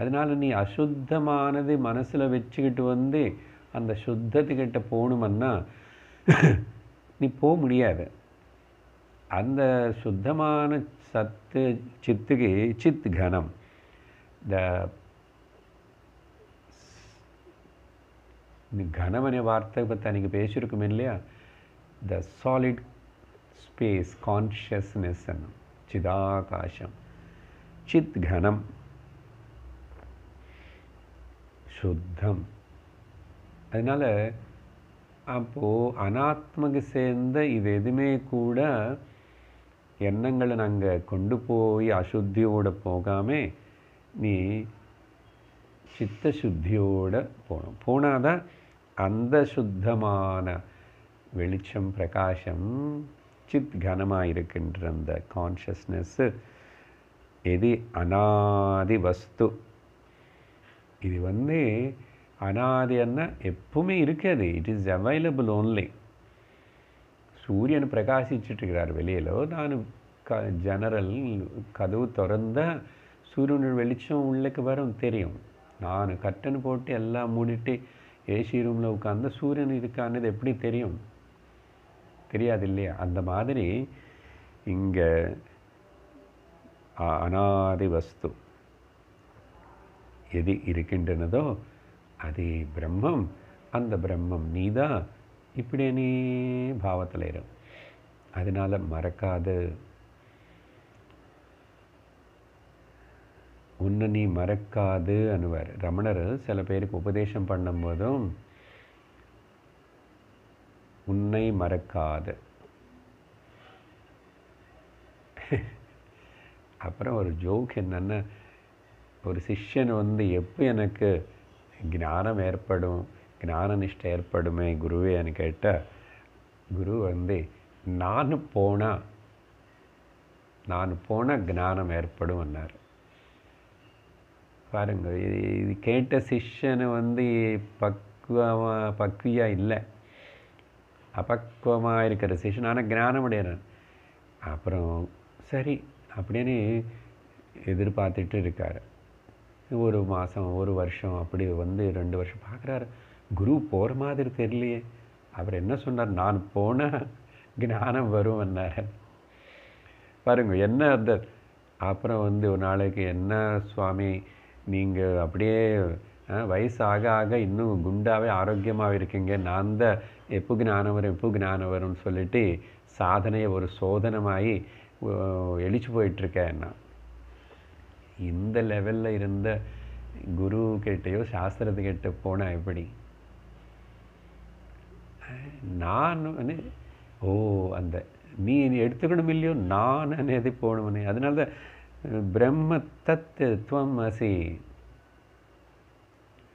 அதனால் நீ அசுத்தமானது மனசில் வச்சுக்கிட்டு வந்து அந்த சுத்தத்துக்கிட்ட போகணுமன்னா நீ போக முடியாது அந்த சுத்தமான சத்து சித்துக்கு சித் கணம் இந்த கணம் வார்த்தை பற்றி తనకి பேசியிருக்கோம் இல்லையா த சாலிட் ஸ்பேஸ் கான்ஷியஸ்னஸ் అన్న చిదాకాశం கணம் சுத்தம் அதனால் அப்போது அனாத்மக்கு சேர்ந்த இது எதுவுமே கூட எண்ணங்களை நாங்கள் கொண்டு போய் அசுத்தியோடு போகாமல் நீ சித்த சுத்தியோடு போகணும் போனால் தான் அந்த சுத்தமான வெளிச்சம் பிரகாசம் சித் கனமாக இருக்கின்ற அந்த கான்ஷியஸ்னஸ்ஸு எதி அனாதி வஸ்து இது வந்து அனாதி என்ன எப்பவுமே இருக்காது இட் இஸ் அவைலபிள் ஓன்லி சூரியன் இருக்கிறார் வெளியில் நான் க ஜெனரல் கதவு திறந்தால் சூரியனோட வெளிச்சம் உள்ளக்கு வரும் தெரியும் நான் கட்டன் போட்டு எல்லாம் மூடிட்டு ஏசி ரூமில் உட்காந்து சூரியன் இருக்கானது எப்படி தெரியும் தெரியாது இல்லையா அந்த மாதிரி இங்கே அனாதி అనాది எது இருக்கின்றனதோ அது பிரம்மம் அந்த பிரம்மம் நீதான் இப்படி நீ பாவத்தில் இரு அதனால் மறக்காது உன்னை நீ மறக்காது அனுவார் ரமணர் சில பேருக்கு உபதேசம் பண்ணும்போதும் உன்னை மறக்காது அப்புறம் ஒரு ஜோக் என்னென்ன ஒரு சிஷ்யன் வந்து எப்போ எனக்கு ஞானம் ஏற்படும் ஞான நிஷ்டை ஏற்படுமே குருவேன்னு கேட்டால் குரு வந்து நான் போனால் நான் போனால் ஞானம் ஏற்படும் என்னார் பாருங்க இது கேட்ட சிஷ்யனு வந்து பக்குவமாக பக்குவியாக இல்லை அபக்குவமாக இருக்கிற சிஷ்யன் ஆனால் ஞானம் அடையிறான் அப்புறம் சரி அப்படின்னு எதிர்பார்த்துட்டு இருக்கார் ஒரு மாதம் ஒரு வருஷம் அப்படி வந்து ரெண்டு வருஷம் பார்க்குறாரு குரு போகிற மாதிரி தெரியலையே அவர் என்ன சொன்னார் நான் போனால் ஞானம் வரும் என்னார் பாருங்க என்ன அந்த அப்புறம் வந்து ஒரு நாளைக்கு என்ன சுவாமி நீங்கள் அப்படியே வயசு ஆக ஆக இன்னும் குண்டாகவே ஆரோக்கியமாக இருக்கீங்க நான் தான் எப்போ ஞானம் வரும் எப்போ ஞானம் வரும்னு சொல்லிட்டு சாதனையை ஒரு சோதனமாகி எழிச்சு போயிட்டுருக்கேன்னா இந்த லெவலில் இருந்த குரு கிட்டேயோ கிட்ட போனேன் எப்படி நான் ஓ அந்த நீ எடுத்துக்கணும் இல்லையோ நான் எது போகணும்னு அதனால தான் பிரம்ம தத்துவம் அசி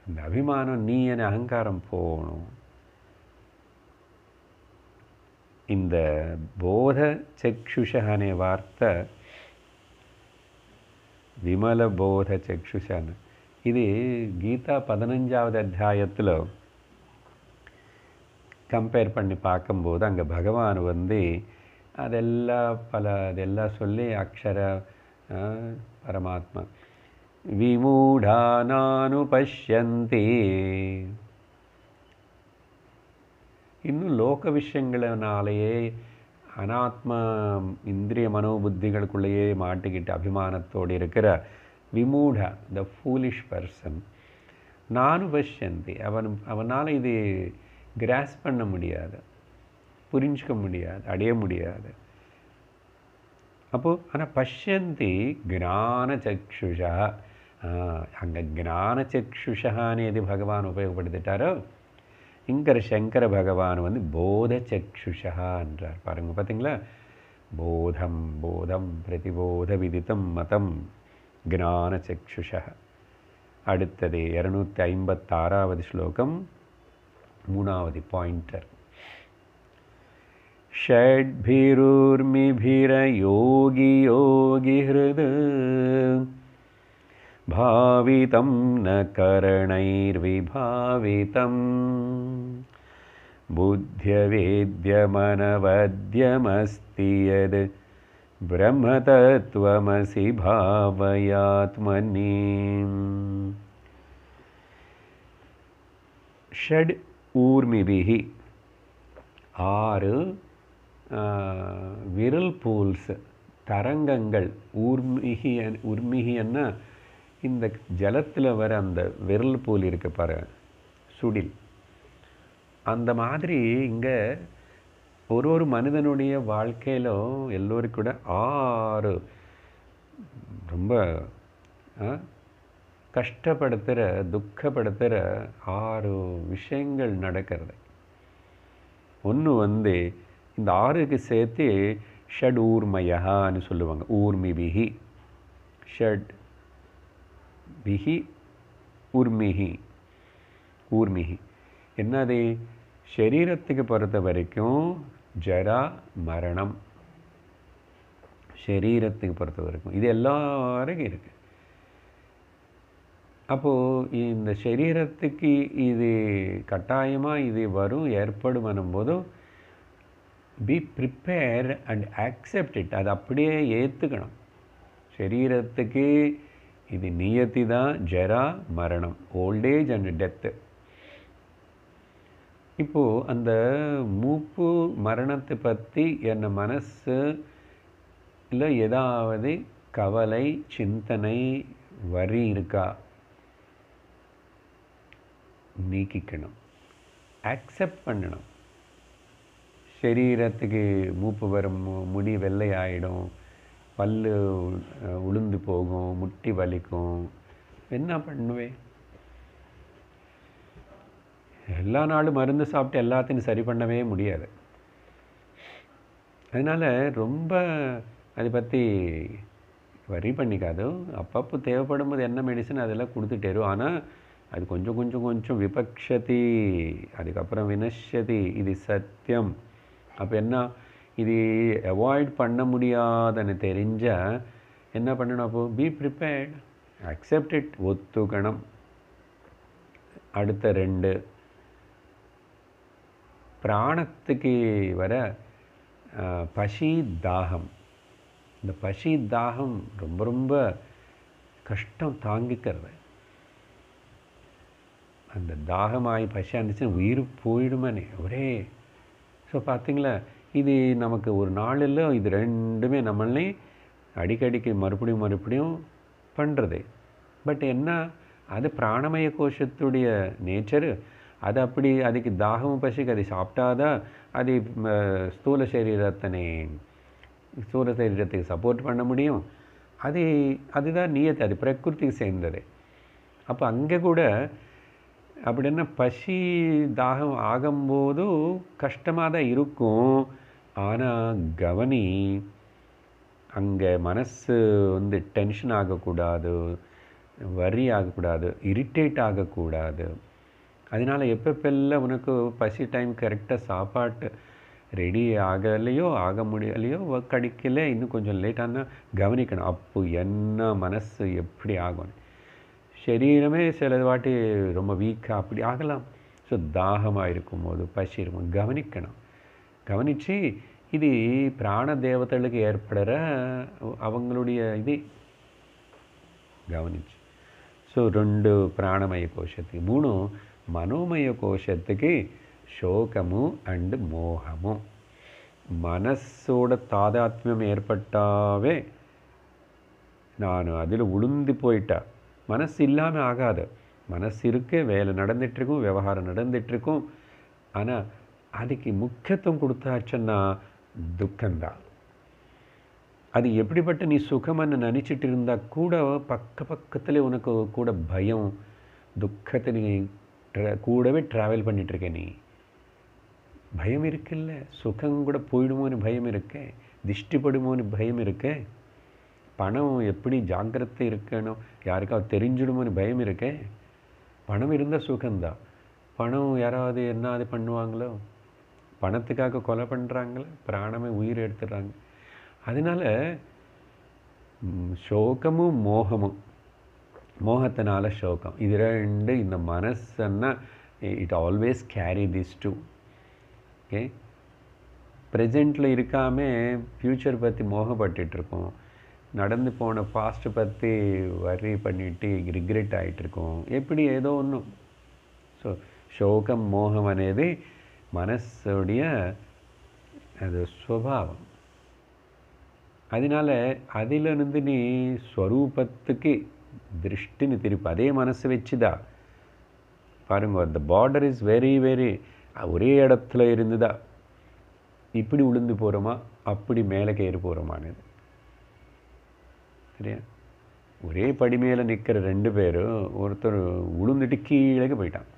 இந்த அபிமானம் நீ என அகங்காரம் போகணும் இந்த போத சக்ஷுஷ அనే వార్త విమల బోధ చక్షుష ఇది గీతా பதினஞ்சாவது அத்தியாயத்தில் கம்பேர் பண்ணி பார்க்கும்போது அங்கே பகவான் வந்து அதெல்லாம் பல அதெல்லாம் சொல்லி அக்ஷர பரமாத்மா விமூடானு பசியந்தே இன்னும் லோக விஷயங்களினாலேயே அனாத்ம இந்திரிய மனோபுத்திகளுக்குள்ளேயே மாட்டிக்கிட்டு அபிமானத்தோடு இருக்கிற விமூட த ஃபூலிஷ் பர்சன் நானும் பஷ்யந்தி அவன் அவனால் இது கிராஸ் பண்ண முடியாது புரிஞ்சிக்க முடியாது அடைய முடியாது அப்போது ஆனால் பஷ்யந்தி ஜான சக்ஷுஷா அங்கே ஜான சக்ஷுஷான்னு எது பகவான் உபயோகப்படுத்திட்டாரோ இங்கிற சங்கர பகவான் வந்து போத சக்ஷுஷா என்றார் பாருங்கள் பார்த்தீங்களா போதம் போதம் பிரதிபோத விதித்தம் மதம் ஞான சக்ஷுஷா அடுத்தது இரநூத்தி ஐம்பத்தாறாவது ஸ்லோகம் மூணாவது பாயிண்டர் षड्भिरुर्मिभिरयोगियोगिहृद् भावितं न करणैर्विभावितम् बुद्ध्यवेद्यमनवद्यमस्ति यद् ब्रह्मतत्त्वमसि भावयात्मनि षड् ऊर्मिभिः आर् विरल्पूल्स् तरङ्गल् ऊर्मिः ऊर्मिः अन्न இந்த ஜலத்தில் வர அந்த விரல் போல் இருக்க பாரு சுடில் அந்த மாதிரி இங்கே ஒரு ஒரு மனிதனுடைய வாழ்க்கையிலும் எல்லோரும் கூட ஆறு ரொம்ப கஷ்டப்படுத்துகிற துக்கப்படுத்துகிற ஆறு விஷயங்கள் நடக்கிறது ஒன்று வந்து இந்த ஆறுக்கு சேர்த்து ஷட் ஊர்மையான்னு சொல்லுவாங்க ஊர்மிபிகி ஷட் பிஹி உர்மிஹி ஊர்மிஹி என்னது சரீரத்துக்கு பொறுத்த வரைக்கும் ஜரா மரணம் சரீரத்துக்கு பொறுத்த வரைக்கும் இது எல்லா வரைக்கும் இருக்குது அப்போது இந்த சரீரத்துக்கு இது கட்டாயமாக இது வரும் ஏற்படும் போதும் be prepare and accept it அது அப்படியே ஏற்றுக்கணும் சரீரத்துக்கு இது நியத்தி தான் ஜரா மரணம் ஓல்டேஜ் அண்ட் டெத்து இப்போது அந்த மூப்பு மரணத்தை பற்றி மனசு இல்லை ஏதாவது கவலை சிந்தனை வரி இருக்கா நீக்கிக்கணும் ஆக்செப்ட் பண்ணணும் சரீரத்துக்கு மூப்பு வரும் முடி வெள்ளை ஆகிடும் பல்லு உளுந்து போகும் முட்டி வலிக்கும் என்ன பண்ணுவேன் எல்லா நாளும் மருந்து சாப்பிட்டு எல்லாத்தையும் சரி பண்ணவே முடியாது அதனால் ரொம்ப அதை பற்றி வரி பண்ணிக்காது அப்பப்போ தேவைப்படும் போது என்ன மெடிசன் அதெல்லாம் இருக்கும் ஆனால் அது கொஞ்சம் கொஞ்சம் கொஞ்சம் விபக்ஷதி அதுக்கப்புறம் வினஷதி இது சத்தியம் அப்போ என்ன இது அவாய்ட் பண்ண முடியாதுன்னு தெரிஞ்சால் என்ன பண்ணணும் அப்போது பி ப்ரிப்பேர்ட் அக்செப்ட் இட் ஒத்துக்கணும் அடுத்த ரெண்டு பிராணத்துக்கு வர பசி தாகம் இந்த பசி தாகம் ரொம்ப ரொம்ப கஷ்டம் தாங்கிக்கிறது அந்த தாகமாகி பசியாக இருந்துச்சுன்னா உயிர் போயிடுமானே ஒரே ஸோ பார்த்தீங்களா இது நமக்கு ஒரு நாளில் இது ரெண்டுமே நம்மளே அடிக்கடிக்கு மறுபடியும் மறுபடியும் பண்ணுறது பட் என்ன அது பிராணமய கோஷத்துடைய நேச்சரு அது அப்படி அதுக்கு தாகமும் பசிக்கு அது சாப்பிட்டாதான் அது ஸ்தூல சரீரத்தனை ஸ்தூல சரீரத்துக்கு சப்போர்ட் பண்ண முடியும் அது அதுதான் நியத்து அது பிரகிருத்திக்கு சேர்ந்தது அப்போ அங்கே கூட அப்படின்னா பசி தாகம் ஆகும்போதும் கஷ்டமாக தான் இருக்கும் ஆனால் கவனி அங்கே மனசு வந்து டென்ஷன் ஆகக்கூடாது வரி ஆகக்கூடாது இரிட்டேட் ஆகக்கூடாது அதனால் எப்பப்பெல்லாம் உனக்கு பசி டைம் கரெக்டாக சாப்பாட்டு ரெடி ஆகலையோ ஆக முடியலையோ கடிக்கல இன்னும் கொஞ்சம் லேட்டானா கவனிக்கணும் அப்போ என்ன மனசு எப்படி ஆகணும் சரீரமே சில வாட்டி ரொம்ப வீக்காக அப்படி ஆகலாம் ஸோ தாகமாக இருக்கும்போது பசி இருக்கும் கவனிக்கணும் இது பிராண ప్రాణదేవతలకు ஏற்படுற அவங்களுடைய இது கவனிச்சு ஸோ ரெண்டு பிராணமய கோஷத்துக்கு மூணு மனோமய கோஷத்துக்கு சோகமும் அண்டு மோகமும் மனசோட தாதாத்மியம் ஏற்பட்டாவே நான் அதில் உளுந்து போயிட்டா மனசு இல்லாமல் ஆகாது மனசு இருக்க வேலை நடந்துட்டுருக்கும் விவகாரம் நடந்துட்டுருக்கும் ஆனால் அதுக்கு முக்கியத்துவம் கொடுத்தாச்சுன்னா துக்கம்தான் அது எப்படிப்பட்ட நீ சுகம்னு நினச்சிட்டு இருந்தால் கூட பக்க பக்கத்தில் உனக்கு கூட பயம் துக்கத்தை நீ கூடவே ட்ராவல் பண்ணிகிட்ருக்க நீ பயம் இருக்குல்ல சுகம் கூட போயிடுமோன்னு பயம் இருக்க திஷ்டிப்படுமோன்னு பயம் இருக்க பணம் எப்படி ஜாக்கிரத்தை இருக்கணும் யாருக்காவது தெரிஞ்சிடுமோன்னு பயம் இருக்க பணம் இருந்தால் சுகம்தான் பணம் யாராவது என்ன அது பண்ணுவாங்களோ பணத்துக்காக கொலை பண்ணுறாங்கள பிராணமே உயிர் எடுத்துடுறாங்க அதனால் சோகமும் மோகமும் மோகத்தினால சோகம் இது ரெண்டு இந்த மனசுன்னா it always carry this two okay ப்ரெசென்ட்டில் இருக்காமல் ஃப்யூச்சர் பற்றி மோகப்பட்டுருக்கோம் நடந்து போன பாஸ்ட்டை பற்றி வரி பண்ணிட்டு ரிக்ரெட் ஆகிட்டுருக்கோம் எப்படி ஏதோ ஒன்றும் ஸோ சோகம் மோகம் అనేది மனசுடைய அது சுவாவம் அதனால் அதிலிருந்து நீ ஸ்வரூபத்துக்கு திருஷ்டின்னு திருப்பி அதே மனசு வச்சுதா பாருங்க the border is very very ஒரே இடத்துல இருந்துதா இப்படி உளுந்து போகிறோமா அப்படி மேலே கேறு போகிறோமானது சரியா ஒரே படி மேலே நிற்கிற ரெண்டு பேரும் ஒருத்தர் உளுந்துட்டு கீழே போயிட்டான்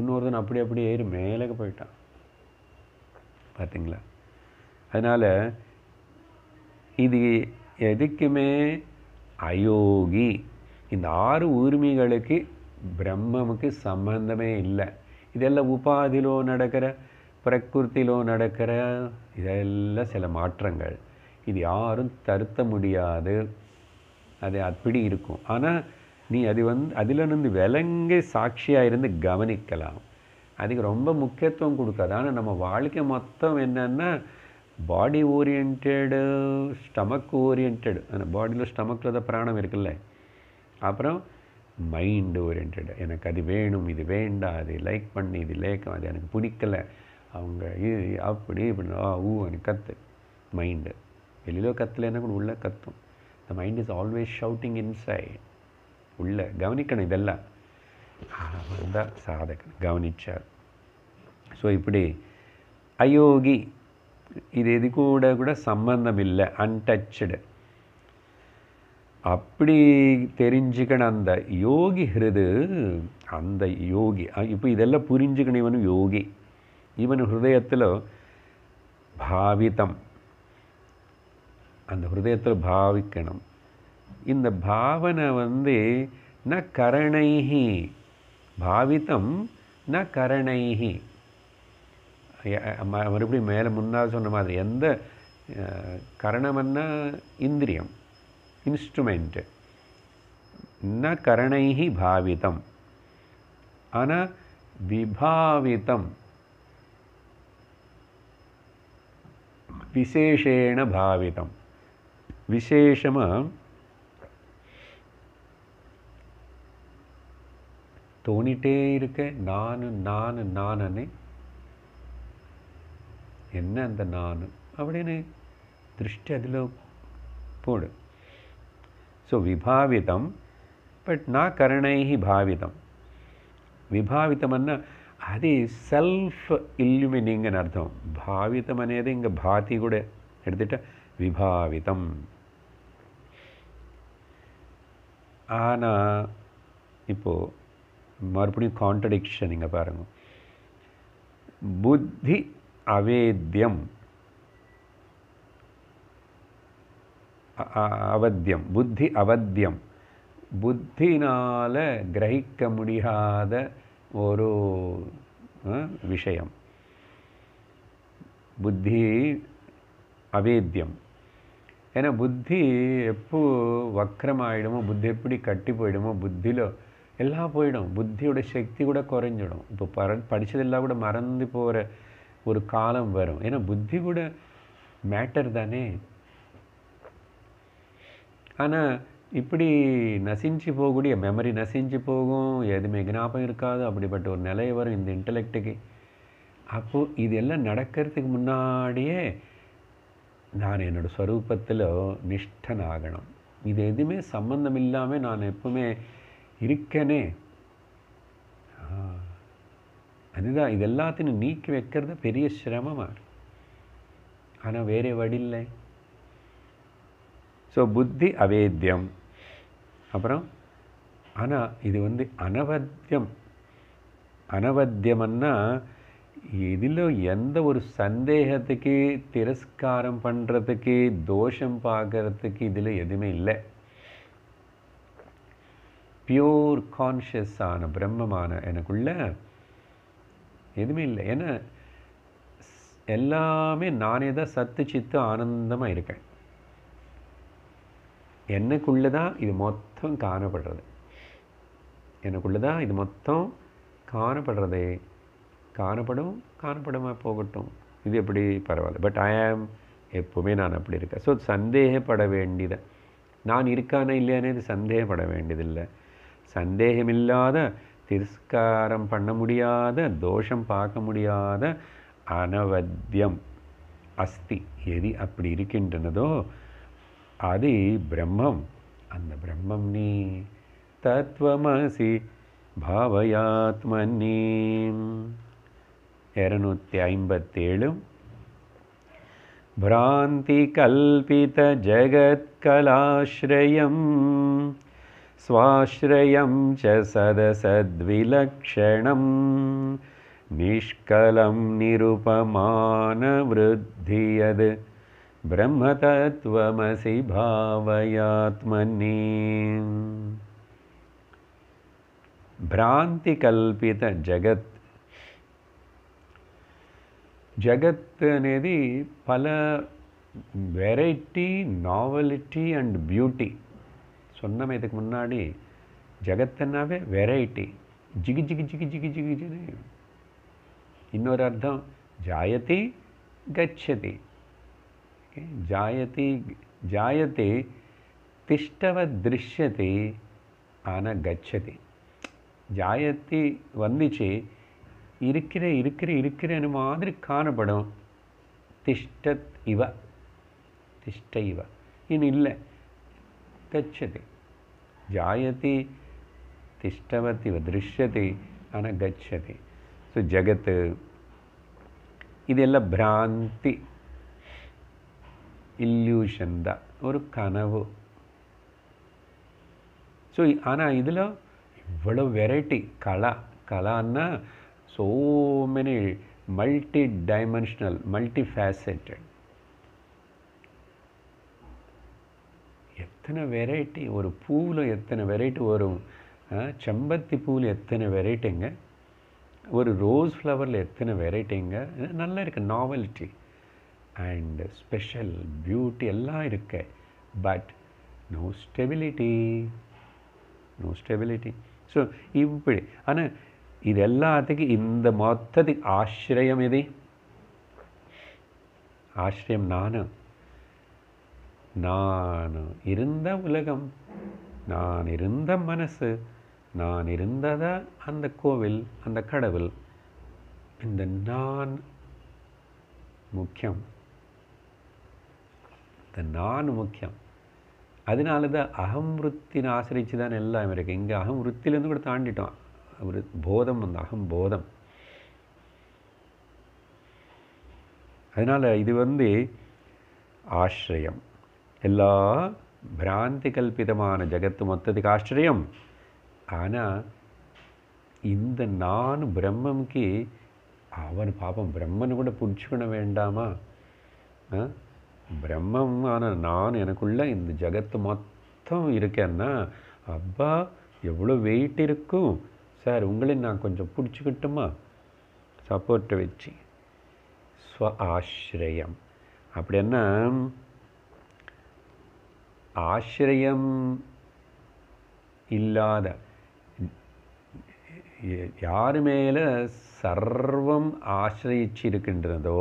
இன்னொருத்தன் அப்படி அப்படி ஏறி மேலே போயிட்டான் பார்த்தீங்களா அதனால் இது எதுக்குமே அயோகி இந்த ஆறு உரிமைகளுக்கு பிரம்மமுக்கு சம்பந்தமே இல்லை இதெல்லாம் உபாதிலோ நடக்கிற பிரகிருத்திலோ நடக்கிற இதெல்லாம் சில மாற்றங்கள் இது யாரும் தருத்த முடியாது அது அப்படி இருக்கும் ஆனால் நீ அது வந்து அதிலிருந்து விலங்கை சாட்சியாக இருந்து கவனிக்கலாம் அதுக்கு ரொம்ப முக்கியத்துவம் கொடுக்காது ஆனால் நம்ம வாழ்க்கை மொத்தம் என்னென்னா பாடி ஓரியன்டு ஸ்டமக் ஓரியன்டு அந்த பாடியில் ஸ்டமக்கில் தான் பிராணம் இருக்குல்ல அப்புறம் மைண்டு ஓரியன்டு எனக்கு அது வேணும் இது வேண்டாம் அது லைக் பண்ணி இது லேக்கம் அது எனக்கு பிடிக்கலை அவங்க இது அப்படி இப்படி ஆ ஊ எனக்கு கற்று மைண்டு வெளியில் என்ன கூட உள்ளே கற்றும் the mind is always shouting inside உள்ள கவனிக்கணும் இதெல்லாம் அவன் தான் சாதகன் கவனித்தார் ஸோ இப்படி அயோகி இது எது கூட கூட சம்பந்தம் இல்லை அன்டச்சடு அப்படி தெரிஞ்சுக்கணும் அந்த யோகி ஹிருது அந்த யோகி இப்போ இதெல்லாம் புரிஞ்சுக்கணும் இவனும் யோகி இவன் ஹிருதயத்தில் பாவிதம் அந்த ஹிருதயத்தில் பாவிக்கணும் இந்த பாவனை வந்து ந கரணைஹி பாவித்தம் ந கரணைஹி மறுபடியும் மேலே முன்னால் சொன்ன மாதிரி எந்த கரணம்னா இந்திரியம் இன்ஸ்ட்ருமெண்ட்டு ந கரணைஹி பாவிதம் ஆனால் விபாவிதம் விசேஷேண பாவிதம் விசேஷமாக தோணிட்டே இருக்க நான் நான் நானே என்ன அந்த நான் அப்படின்னு దృష్టి అదిలో పోడు సో విభావితం బట్ నా కరణై భావితం విభావితం అన్న అది సెల్ఫ్ ఇల్యూమినింగ్ అని అర్థం భావితం అనేది ఇంకా భాతి కూడా ఎడుతుట విభావితం ఆనా ఇప్పుడు மறுபடியும் கான்ட்ரடிக்ஷன் இங்கே பாருங்கள் புத்தி அவேத்தியம் அவத்தியம் புத்தி அவத்தியம் புத்தினால் கிரகிக்க முடியாத ஒரு விஷயம் புத்தி அவேத்தியம் ஏன்னா புத்தி எப்போ வக்கரமாயிடுமோ புத்தி எப்படி கட்டி போயிடுமோ புத்தியில் எல்லாம் போயிடும் புத்தியோட சக்தி கூட குறைஞ்சிடும் இப்போ பர படித்ததெல்லாம் கூட மறந்து போகிற ஒரு காலம் வரும் ஏன்னா புத்தி கூட மேட்டர் தானே ஆனால் இப்படி நசிஞ்சு போகக்கூடிய மெமரி நசிஞ்சு போகும் எதுவுமே ஞாபகம் இருக்காது அப்படிப்பட்ட ஒரு நிலை வரும் இந்த இன்டலெக்டுக்கு அப்போது இதெல்லாம் நடக்கிறதுக்கு முன்னாடியே நான் என்னோடய ஸ்வரூபத்தில் நிஷ்டனாகணும் ஆகணும் இது எதுவுமே சம்மந்தம் இல்லாமல் நான் எப்பவுமே இருக்கனே அதுதான் இது எல்லாத்தையும் நீக்கி வைக்கிறது பெரிய சிரமமாக ஆனால் வேறு வழியில்லை ஸோ புத்தி அவேத்தியம் அப்புறம் ஆனால் இது வந்து அனவத்தியம் அனவத்தியம்னா இதில் எந்த ஒரு சந்தேகத்துக்கு திரஸ்காரம் பண்ணுறதுக்கு தோஷம் பார்க்குறதுக்கு இதில் எதுவுமே இல்லை பியூர் கான்ஷியஸான பிரம்மமான எனக்குள்ள எதுவுமே இல்லை ஏன்னா எல்லாமே நானே தான் சத்து சித்து ஆனந்தமாக இருக்கேன் எனக்குள்ளே தான் இது மொத்தம் காணப்படுறது எனக்குள்ளே தான் இது மொத்தம் காணப்படுறதே காணப்படும் காணப்படாமல் போகட்டும் இது எப்படி பரவாயில்ல பட் ஐ ஆம் எப்போவுமே நான் அப்படி இருக்கேன் ஸோ சந்தேகப்பட வேண்டியதை நான் இருக்கானே இல்லையானே இது சந்தேகப்பட வேண்டியதில்லை சந்தேகமில்லாத திரஸ்காரம் பண்ண முடியாத தோஷம் பார்க்க முடியாத அனவத்தியம் அஸ்தி எது அப்படி இருக்கின்றனதோ அது பிரம்மம் அந்த பிரம்மம் நீ தத்துவமசி பாவயாத்மனீ இரநூத்தி ஐம்பத்தேழும் भ्रान्तिकल्पितजगत्कलाश्रयम् स्वाश्रयं च सदसद्विलक्षणं निष्कलं निरुपमानवृद्धि यद् ब्रह्मतत्त्वमसि भावयात्मनि भ्रान्तिकल्पितजगत् जगत् अनेदि फल वेरैटि नावलिटी अण्ड् ब्यूटि சொன்னமே இதுக்கு முன்னாடி ஜெகத்துனாவே வெரைட்டி ஜிகி ஜிகி ஜிகி ஜிகி ஜிகி இன்னொரு அர்த்தம் ஜாயதி கச்சதி ஜாயதி ஜாயதி திஷ்டவ திருஷ்யதி ஆனால் கச்சதி ஜாயத்தி வந்துச்சு இருக்கிற இருக்கிற இருக்கிறன்னு மாதிரி காணப்படும் திஷ்டத் இவ திஷ்ட இவ இன்னும் இல்லை ಗಚ್ಚತಿ ಜಾಯತಿ ತಿಷ್ಟವತಿ ದೃಶ್ಯತಿ ಅನ ಗಚ್ಚತಿ ಸೊ ಜಗತ್ತು ಇದೆಲ್ಲ ಭ್ರಾಂತಿ ಇಲ್ಯೂಷನ್ದ ಒಂದು ಕನವು ಸೊ ಆನ ಇದಲ ಇವಳು ವೆರೈಟಿ ಕಳ ಕಲನ್ನ so many multi dimensional multi faceted எத்தனை வெரைட்டி ஒரு பூவில் எத்தனை வெரைட்டி வரும் செம்பத்தி பூவில் எத்தனை வெரைட்டிங்க ஒரு ரோஸ் ஃப்ளவரில் எத்தனை வெரைட்டிங்க நல்லா இருக்குது நாவல்ட்டி அண்ட் ஸ்பெஷல் பியூட்டி எல்லாம் இருக்கு but no stability no stability so இப்படி ஆனால் இது எல்லாத்துக்கும் இந்த மொத்தத்துக்கு ஆசிரியம் எது ஆசிரியம் நானும் நான் இருந்த உலகம் நான் இருந்த மனசு நான் இருந்தத அந்த கோவில் அந்த கடவுள் இந்த நான் முக்கியம் இந்த நான் முக்கியம் அதனால தான் அகம் விருத்தின்னு ஆசிரித்து தான் எல்லாம் இருக்குது இங்கே அகம் விருத்திலேருந்து கூட தாண்டிட்டோம் ஒரு போதம் அந்த அகம் போதம் அதனால் இது வந்து ஆசிரியம் எல்லா பிராந்தி கல்பிதமான ஜகத்து மொத்தத்துக்கு ஆச்சரியம் ஆனால் இந்த நான் பிரம்மம்க்கு அவன் பாப்பம் பிரம்மனு கூட புரிச்சுக்கணும் வேண்டாமா பிரம்மமான நான் எனக்குள்ளே இந்த ஜகத்து மொத்தம் இருக்கேன்னா அப்பா எவ்வளோ வெயிட் இருக்கும் சார் உங்களை நான் கொஞ்சம் பிடிச்சிக்கிட்டுமா சப்போர்ட்டை வச்சு ஸ்வ ஆசிரியம் அப்படின்னா ஆசிரியம் இல்லாத யார் மேலே சர்வம் ஆசிரியிச்சிருக்கின்றதோ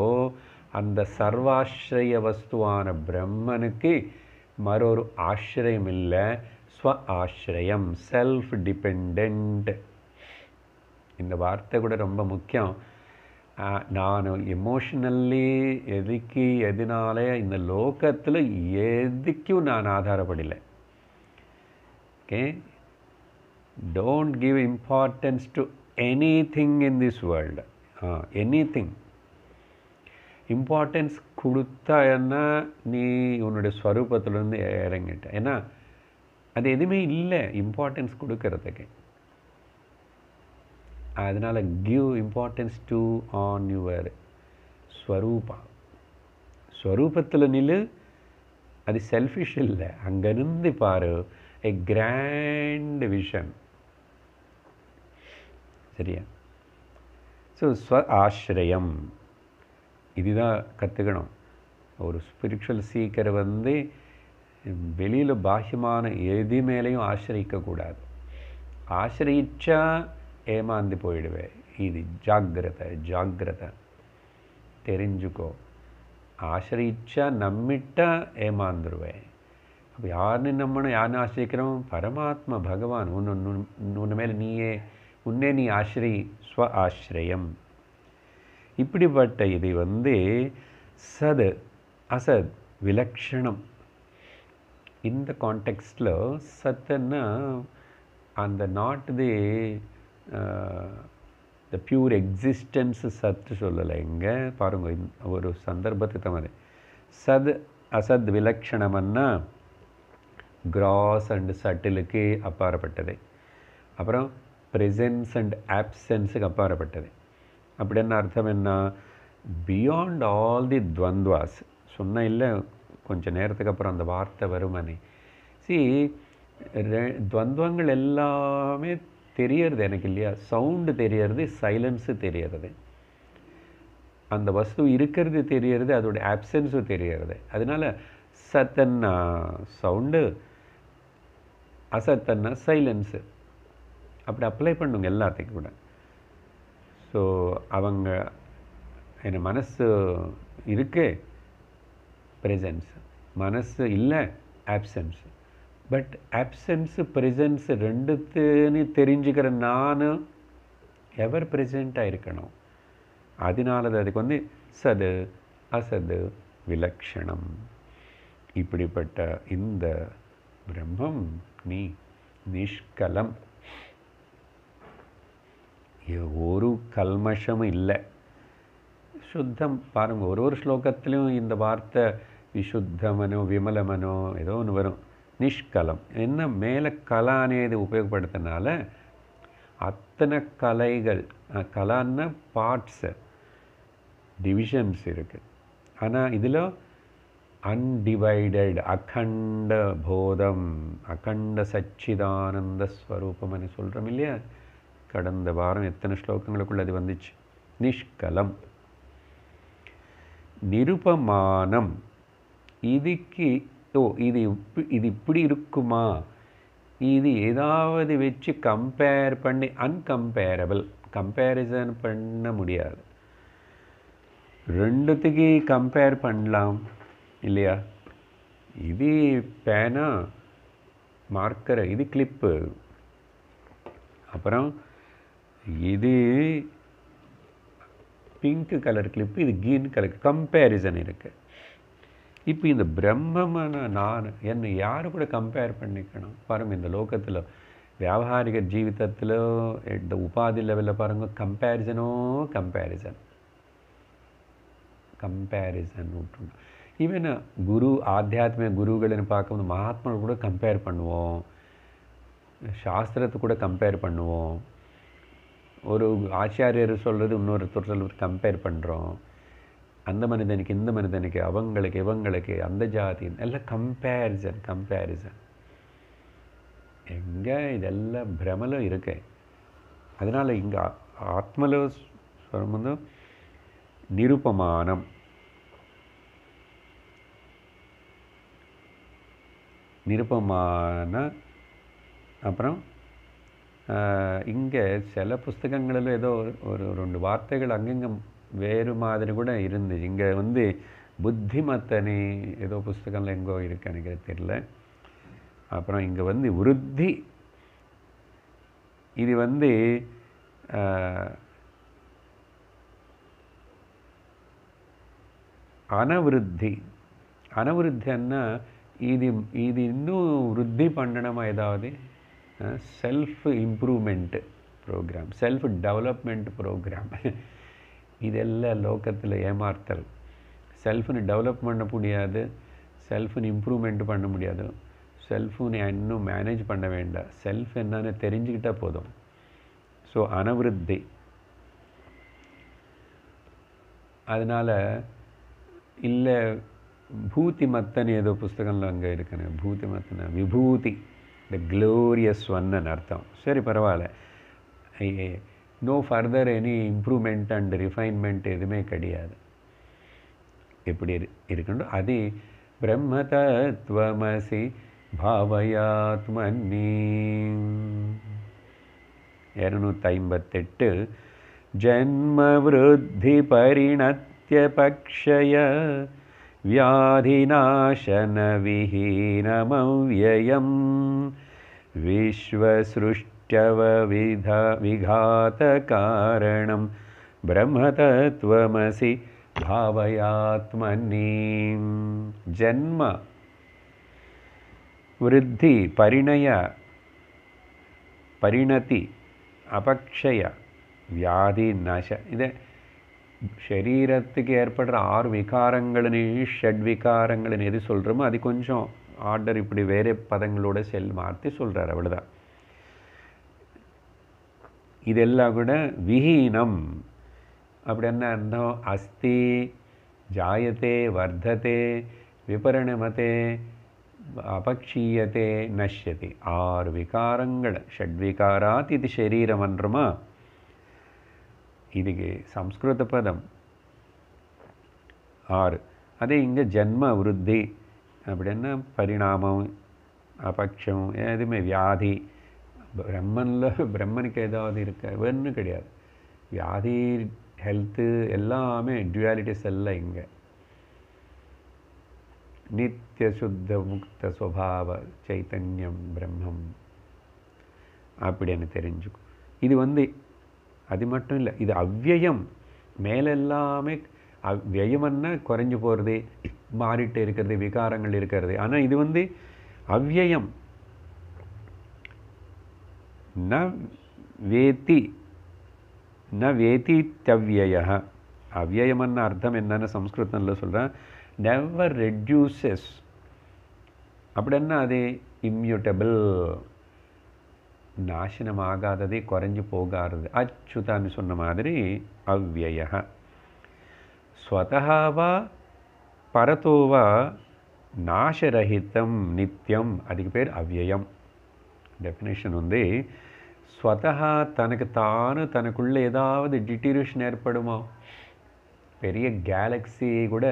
அந்த சர்வாசிரிய வஸ்துவான பிரம்மனுக்கு மறொரு ஆசிரியம் இல்லை ஸ்வ ஆசிரியம் செல்ஃப் டிபெண்ட் இந்த வார்த்தை கூட ரொம்ப முக்கியம் நான் எமோஷ்னல்லி எதுக்கு எதனால இந்த லோகத்தில் எதுக்கும் நான் ஆதாரப்படல okay don't give importance to anything in this world anything importance கொடுத்தா என்ன நீ உன்னுடைய ஸ்வரூபத்துலேருந்து இறங்கிட்ட ஏன்னா அது எதுவுமே இல்லை இம்பார்ட்டன்ஸ் கொடுக்கறதுக்கு அதனால் give importance to on your ஸ்வரூபா ஸ்வரூபத்தில் நில்லு அது செல்ஃபிஷ் இல்லை அங்கேருந்து பாரு எ கிராண்ட் விஷன் சரியா ஸோ ஸ்வ ஆசிரியம் இதுதான் கற்றுக்கணும் ஒரு ஸ்பிரிச்சுவல் சீக்கர் வந்து வெளியில் பாஹ்யமான எது மேலேயும் ஆசிரிக்கக்கூடாது ஆசிரியிச்சா ஏமாந்து போயிடுவேன் இது ஜாகிரத ஜாகிரத தெரிஞ்சுக்கோ ஆசிரிச்சா நம்மிட்டா ஏமாந்துருவேன் அப்போ யாருன்னு நம்மனும் யாருன்னு ஆசிரிக்கிறோம் பரமாத்மா பகவான் உன்னு உன்ன மேலே நீயே உன்னே நீ ஆசிரி ஸ்வ ஆசிரியம் இப்படிப்பட்ட இதை வந்து சத் அசத் விலக்ஷணம் இந்த காண்டெக்ஸ்டில் சத்துன்னா அந்த நாட்டுதே த பியூர் எக்ஸிஸ்டன்ஸு சத்து சொல்லலை இங்கே பாருங்கள் ஒரு சந்தர்ಭத்தை தவிர சத் அசத் விலக்ஷணம்னா கிராஸ் அண்ட் சட்டிலுக்கு அப்பாறப்பட்டது அப்புறம் ப்ரெசன்ஸ் அண்ட் ஆப்சன்ஸுக்கு அப்பாறப்பட்டது அப்படி என்ன அர்த்தம் என்ன பியாண்ட் ஆல் தி துவந்த்வாஸ் சொன்ன இல்லை கொஞ்சம் நேரத்துக்கு அப்புறம் அந்த வார்த்தை வருமானே சி துவந்தவங்கள் எல்லாமே தெரியறது எனக்கு இல்லையா சவுண்டு தெரியறது சைலன்ஸு தெரியறது அந்த வஸ்து இருக்கிறது தெரியறது அதோடய ஆப்சன்ஸும் தெரியறது அதனால் சத்தன்னா சவுண்டு அசத்தன்னா சைலன்ஸு அப்படி அப்ளை பண்ணுங்க எல்லாத்துக்கும் கூட ஸோ அவங்க என்ன மனசு இருக்கு ப்ரெசன்ஸ் மனசு இல்லை ஆப்சன்ஸு பட் ஆப்சன்ஸு ப்ரெசன்ஸு ரெண்டுத்துன்னு தெரிஞ்சுக்கிற நான் எவர் ப்ரெசண்ட்டாக இருக்கணும் அதனால தான் அதுக்கு வந்து சது அசது விலக்ஷணம் இப்படிப்பட்ட இந்த பிரம்மம் நீ நிஷ்கலம் ஒரு கல்மஷமும் இல்லை சுத்தம் பாருங்கள் ஒரு ஒரு ஸ்லோகத்துலேயும் இந்த வார்த்தை விசுத்தமனோ விமலமனோ ஏதோ ஒன்று வரும் நிஷ்கலம் என்ன மேலே కళ இது உபயோகப்படுத்தினால அத்தனை கலைகள் கலான்னா பார்ட்ஸு டிவிஷன்ஸ் இருக்குது ஆனால் இதில் அன்டிவைடட் அகண்ட போதம் அகண்ட சச்சிதானந்த ஸ்வரூபம்னு சொல்கிறோம் இல்லையா கடந்த வாரம் எத்தனை ஸ்லோகங்களுக்குள்ள அது வந்துச்சு நிஷ்கலம் நிருபமானம் இதுக்கு ஓ இது இது இப்படி இருக்குமா இது ஏதாவது வச்சு கம்பேர் பண்ணி அன்கம்பேரபிள் கம்பேரிசன் பண்ண முடியாது ரெண்டுத்துக்கு கம்பேர் பண்ணலாம் இல்லையா இது பேனா மார்க்கர் இது கிளிப்பு அப்புறம் இது பிங்க் கலர் கிளிப்பு இது க்ரீன் கலர் கம்பேரிசன் இருக்குது இப்போ இந்த பிரம்மமான நான் என்னை யார் கூட கம்பேர் பண்ணிக்கணும் பாருங்கள் இந்த லோகத்தில் வியாபாரிக ஜீவிதத்தில் இந்த உபாதி லெவலில் பாருங்கள் கம்பேரிசனோ கம்பேரிசன் கம்பேரிசன் விட்டுணும் ஈவன் குரு ஆத்தியாத்மிக குருகள்னு பார்க்கும்போது மகாத்மாவை கூட கம்பேர் பண்ணுவோம் சாஸ்திரத்தை கூட கம்பேர் பண்ணுவோம் ஒரு ஆச்சாரியர் சொல்கிறது இன்னொருத்தர் சொல்கிறது கம்பேர் பண்ணுறோம் அந்த மனிதனுக்கு இந்த மனிதனுக்கு அவங்களுக்கு இவங்களுக்கு அந்த ஜாதி எல்லாம் கம்பேரிசன் கம்பேரிசன் எங்கே இதெல்லாம் பிரமலும் இருக்கு அதனால் இங்கே ஆத்மலோ வந்து நிருபமானம் நிருபமான அப்புறம் இங்கே சில புஸ்தகங்களில் ஏதோ ஒரு ரெண்டு வார்த்தைகள் அங்கங்கே வேறு மாதிரி கூட இருந்து இங்கே வந்து புத்திமத்தனி ஏதோ புஸ்தகங்கள் எங்கோ இருக்கு எனக்கு தெரில அப்புறம் இங்கே வந்து விருத்தி இது வந்து அனவிருத்தி அனவிருத்தின்னா இது இது இன்னும் விருத்தி பண்ணணுமா ஏதாவது self improvement programme self development programme இதெல்லாம் லோக்கத்தில் ஏமாற்றல் செல்ஃப்னு டெவலப் பண்ண முடியாது செல்ஃப்னு இம்ப்ரூவ்மெண்ட் பண்ண முடியாது செல்ஃபுன்னு இன்னும் மேனேஜ் பண்ண வேண்டாம் செல்ஃப் என்னன்னு தெரிஞ்சுக்கிட்டால் போதும் ஸோ அனவிருத்தி அதனால் இல்லை பூத்தி மத்தன் ஏதோ புஸ்தகங்கள் அங்கே இருக்கணும் பூத்தி மத்தன் விபூதி இந்த க்ளோரியஸ் ஒன்னு அர்த்தம் சரி பரவாயில்ல no further any improvement and refinement எதுவுமே கிடையாது எப்படி இருக்கணும் அது பிரம்ம தத்துவமசி பாவயாத்மன்னி இரநூத்தி ஐம்பத்தெட்டு ஜன்மவருத்தி பரிணத்திய பக்ஷய வியாதிநாசன விஹீனமவ்யயம் விஸ்வசிருஷ்டி प्लवविधा विघातकारणं ब्रह्मतत्त्वमसि भावयात्मनि जन्म वृद्धि பரிணய பரிணதி அபக்ஷய வியாதி நஷ இது சரீரத்துக்கு ஏற்படுற ஆறு விகாரங்களின் ஷட் விகாரங்களின் எது சொல்கிறோமோ அது கொஞ்சம் ஆர்டர் இப்படி வேறு பதங்களோட செல் மாற்றி சொல்கிறார் அவ்வளோதான் இதெல்லாம் கூட விஹீனம் அப்படி என்ன அர்த்தம் அஸ்தி ஜாயத்தே வர்த்தத்தே விபரிணமத்தே அபக்ஷீயத்தே நஷ்யத்தை ஆறு விகாரங்கள் ஷட்விகாராத் இது சரீரம் என்றுமா இதுக்கு சம்ஸ்கிருத பதம் ஆறு அதே இங்கே ஜென்ம விருத்தி அப்படின்னா பரிணாமம் அபக்ஷம் எதுவுமே வியாதி பிரம்மனில் பிரம்மனுக்கு ஏதாவது இருக்க வேணும்னு கிடையாது வியாதி ஹெல்த்து எல்லாமே டுவாலிட்டிஸ் எல்லாம் இங்கே நித்திய சுத்த முக்த சுவாவ சைத்தன்யம் பிரம்மம் அப்படின்னு தெரிஞ்சுக்கும் இது வந்து அது மட்டும் இல்லை இது அவ்வியம் மேலெல்லாமே வியமன்னா குறைஞ்சு போகிறது மாறிட்டு இருக்கிறது விகாரங்கள் இருக்கிறது ஆனால் இது வந்து அவ்வியம் न வேத்தி ந வேத்தி தவ்யய அவ்யயமன்னு அர்த்தம் என்னன்னு சம்ஸ்கிருதத்தில் சொல்கிறேன் நெவர் ரெட்யூசஸ் அப்படின்னா அது இம்யூட்டபிள் நாசனம் ஆகாததே குறைஞ்சி போகாதது அச்சுதான்னு சொன்ன மாதிரி அவ்வய ஸ்வதவா பரத்தோவா நாசரகித்தம் நித்தியம் அதுக்கு பேர் அவ்வயம் டெஃபினேஷன் வந்து స్వతహా தனக்கு తాను తనకుள்ள ஏதாவது డిటీరియేషన్ ஏற்படுமா பெரிய கேலக்ஸி கூட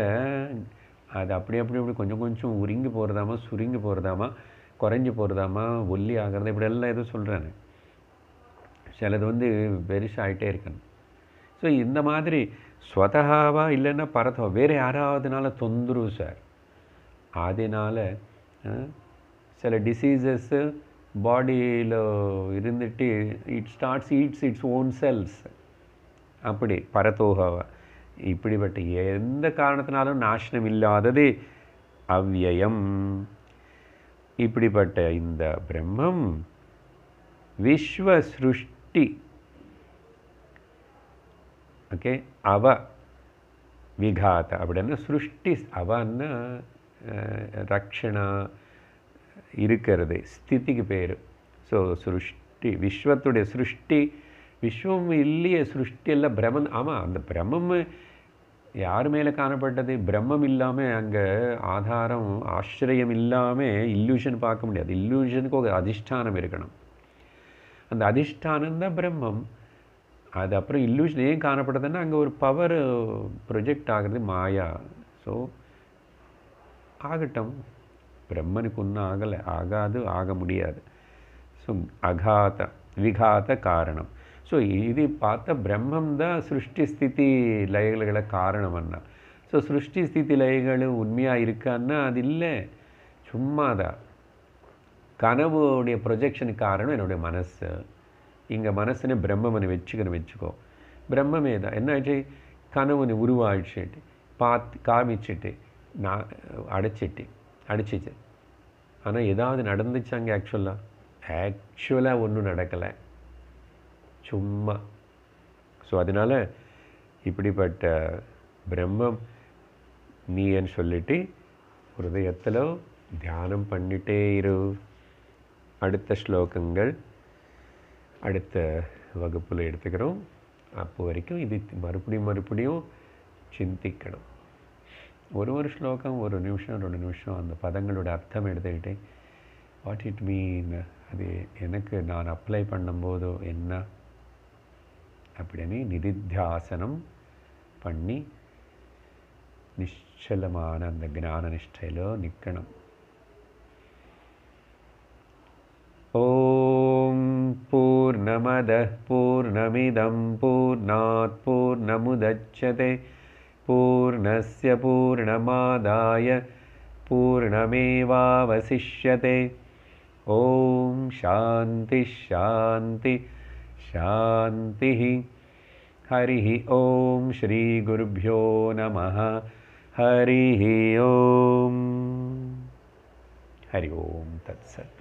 அது அப்படி அப்படி இப்படி கொஞ்சம் கொஞ்சம் உருங்கி போகிறதாமா சுருங்கி போகிறதாமா குறைஞ்சி போகிறதாமா ஒல்லி ஆகிறது இப்படியெல்லாம் எதுவும் சொல்கிறேன் சிலது வந்து பெருசாகிட்டே இருக்கணும் ஸோ இந்த மாதிரி ஸ்வதகாவா இல்லைன்னா பரத்தவா வேறு யாராவதுனால தொந்தரவு சார் அதனால் சில டிசீசஸ்ஸு பாடியில் இருந்துட்டு it starts eats its own cells அப்படி பரத்தோகாவை இப்படிப்பட்ட எந்த காரணத்தினாலும் நாசனம் இல்லாதது அவ்வியம் இப்படிப்பட்ட இந்த பிரம்மம் விஸ்வ சிருஷ்டி ஓகே அவ விகாத அப்படின்னா சிருஷ்டி அவன்னா ரக்ஷணா இருக்கிறது ஸ்திதிக்கு பேர் ஸோ சிருஷ்டி விஸ்வத்துடைய சிருஷ்டி விஸ்வம் இல்லையே சிருஷ்டி எல்லாம் பிரம்மன் ஆமாம் அந்த பிரம்மம் யார் மேலே காணப்பட்டது பிரம்மம் இல்லாமல் அங்கே ஆதாரம் ஆசிரியம் இல்லாமல் இல்லூஷன் பார்க்க முடியாது இல்லூஷனுக்கு ஒரு அதிஷ்டானம் இருக்கணும் அந்த அதிஷ்டானம் தான் பிரம்மம் அது அப்புறம் இல்லூஷன் ஏன் காணப்படுதுன்னா அங்கே ஒரு பவர் ப்ரொஜெக்ட் ஆகிறது மாயா ஸோ ஆகட்டும் பிரம்மனுக்கு ஒன்றும் ஆகலை ஆகாது ஆக முடியாது ஸோ அகாத விகாத காரணம் ஸோ இது பார்த்தா பிரம்மம் தான் சிருஷ்டி ஸ்திதி காரணம் காரணம்னா ஸோ சிருஷ்டி ஸ்திதி லயங்கள் உண்மையாக இருக்கான்னா அது இல்லை சும்மாதான் கனவுடைய ப்ரொஜெக்ஷனுக்கு காரணம் என்னுடைய மனசு இங்கே மனசுன்னு பிரம்மனை வச்சுக்கணும் வச்சுக்கோ பிரம்மமே தான் என்ன ஆச்சு கனவுன்னு உருவாகிச்சுட்டு பார்த்து காமிச்சுட்டு நான் அடைச்சிட்டு அடிச்சிச்சு ஆனால் ஏதாவது நடந்துச்சு அங்கே ஆக்சுவலாக ஆக்சுவலாக ஒன்றும் நடக்கலை சும்மா ஸோ அதனால் இப்படிப்பட்ட பிரம்மம் நீன்னு சொல்லிட்டு ஹிருதயத்தில் தியானம் பண்ணிட்டே இரு அடுத்த ஸ்லோகங்கள் அடுத்த வகுப்பில் எடுத்துக்கிறோம் அப்போ வரைக்கும் இது மறுபடியும் மறுபடியும் சிந்திக்கணும் ஒரு ஒரு ஸ்லோகம் ஒரு நிமிஷம் ரெண்டு நிமிஷம் அந்த பதங்களோட அர்த்தம் எடுத்துக்கிட்டு வாட் இட் மீன் அது எனக்கு நான் அப்ளை பண்ணும்போதோ என்ன அப்படின்னு நிதித்தியாசனம் பண்ணி நிச்சலமான அந்த ஜான நிஷ்டையில் நிற்கணும் ஓம் பூர்ணமத பூர்ணமிதம் பூர்ணாத் பூர்ணமுதச்சதே पूर्णस्य पूर्णमादाय पूर्णमेवावशिष्यते ॐ शान्तिः हरिः ॐ श्रीगुरुभ्यो नमः हरिः ॐ हरि ओं तत्सत्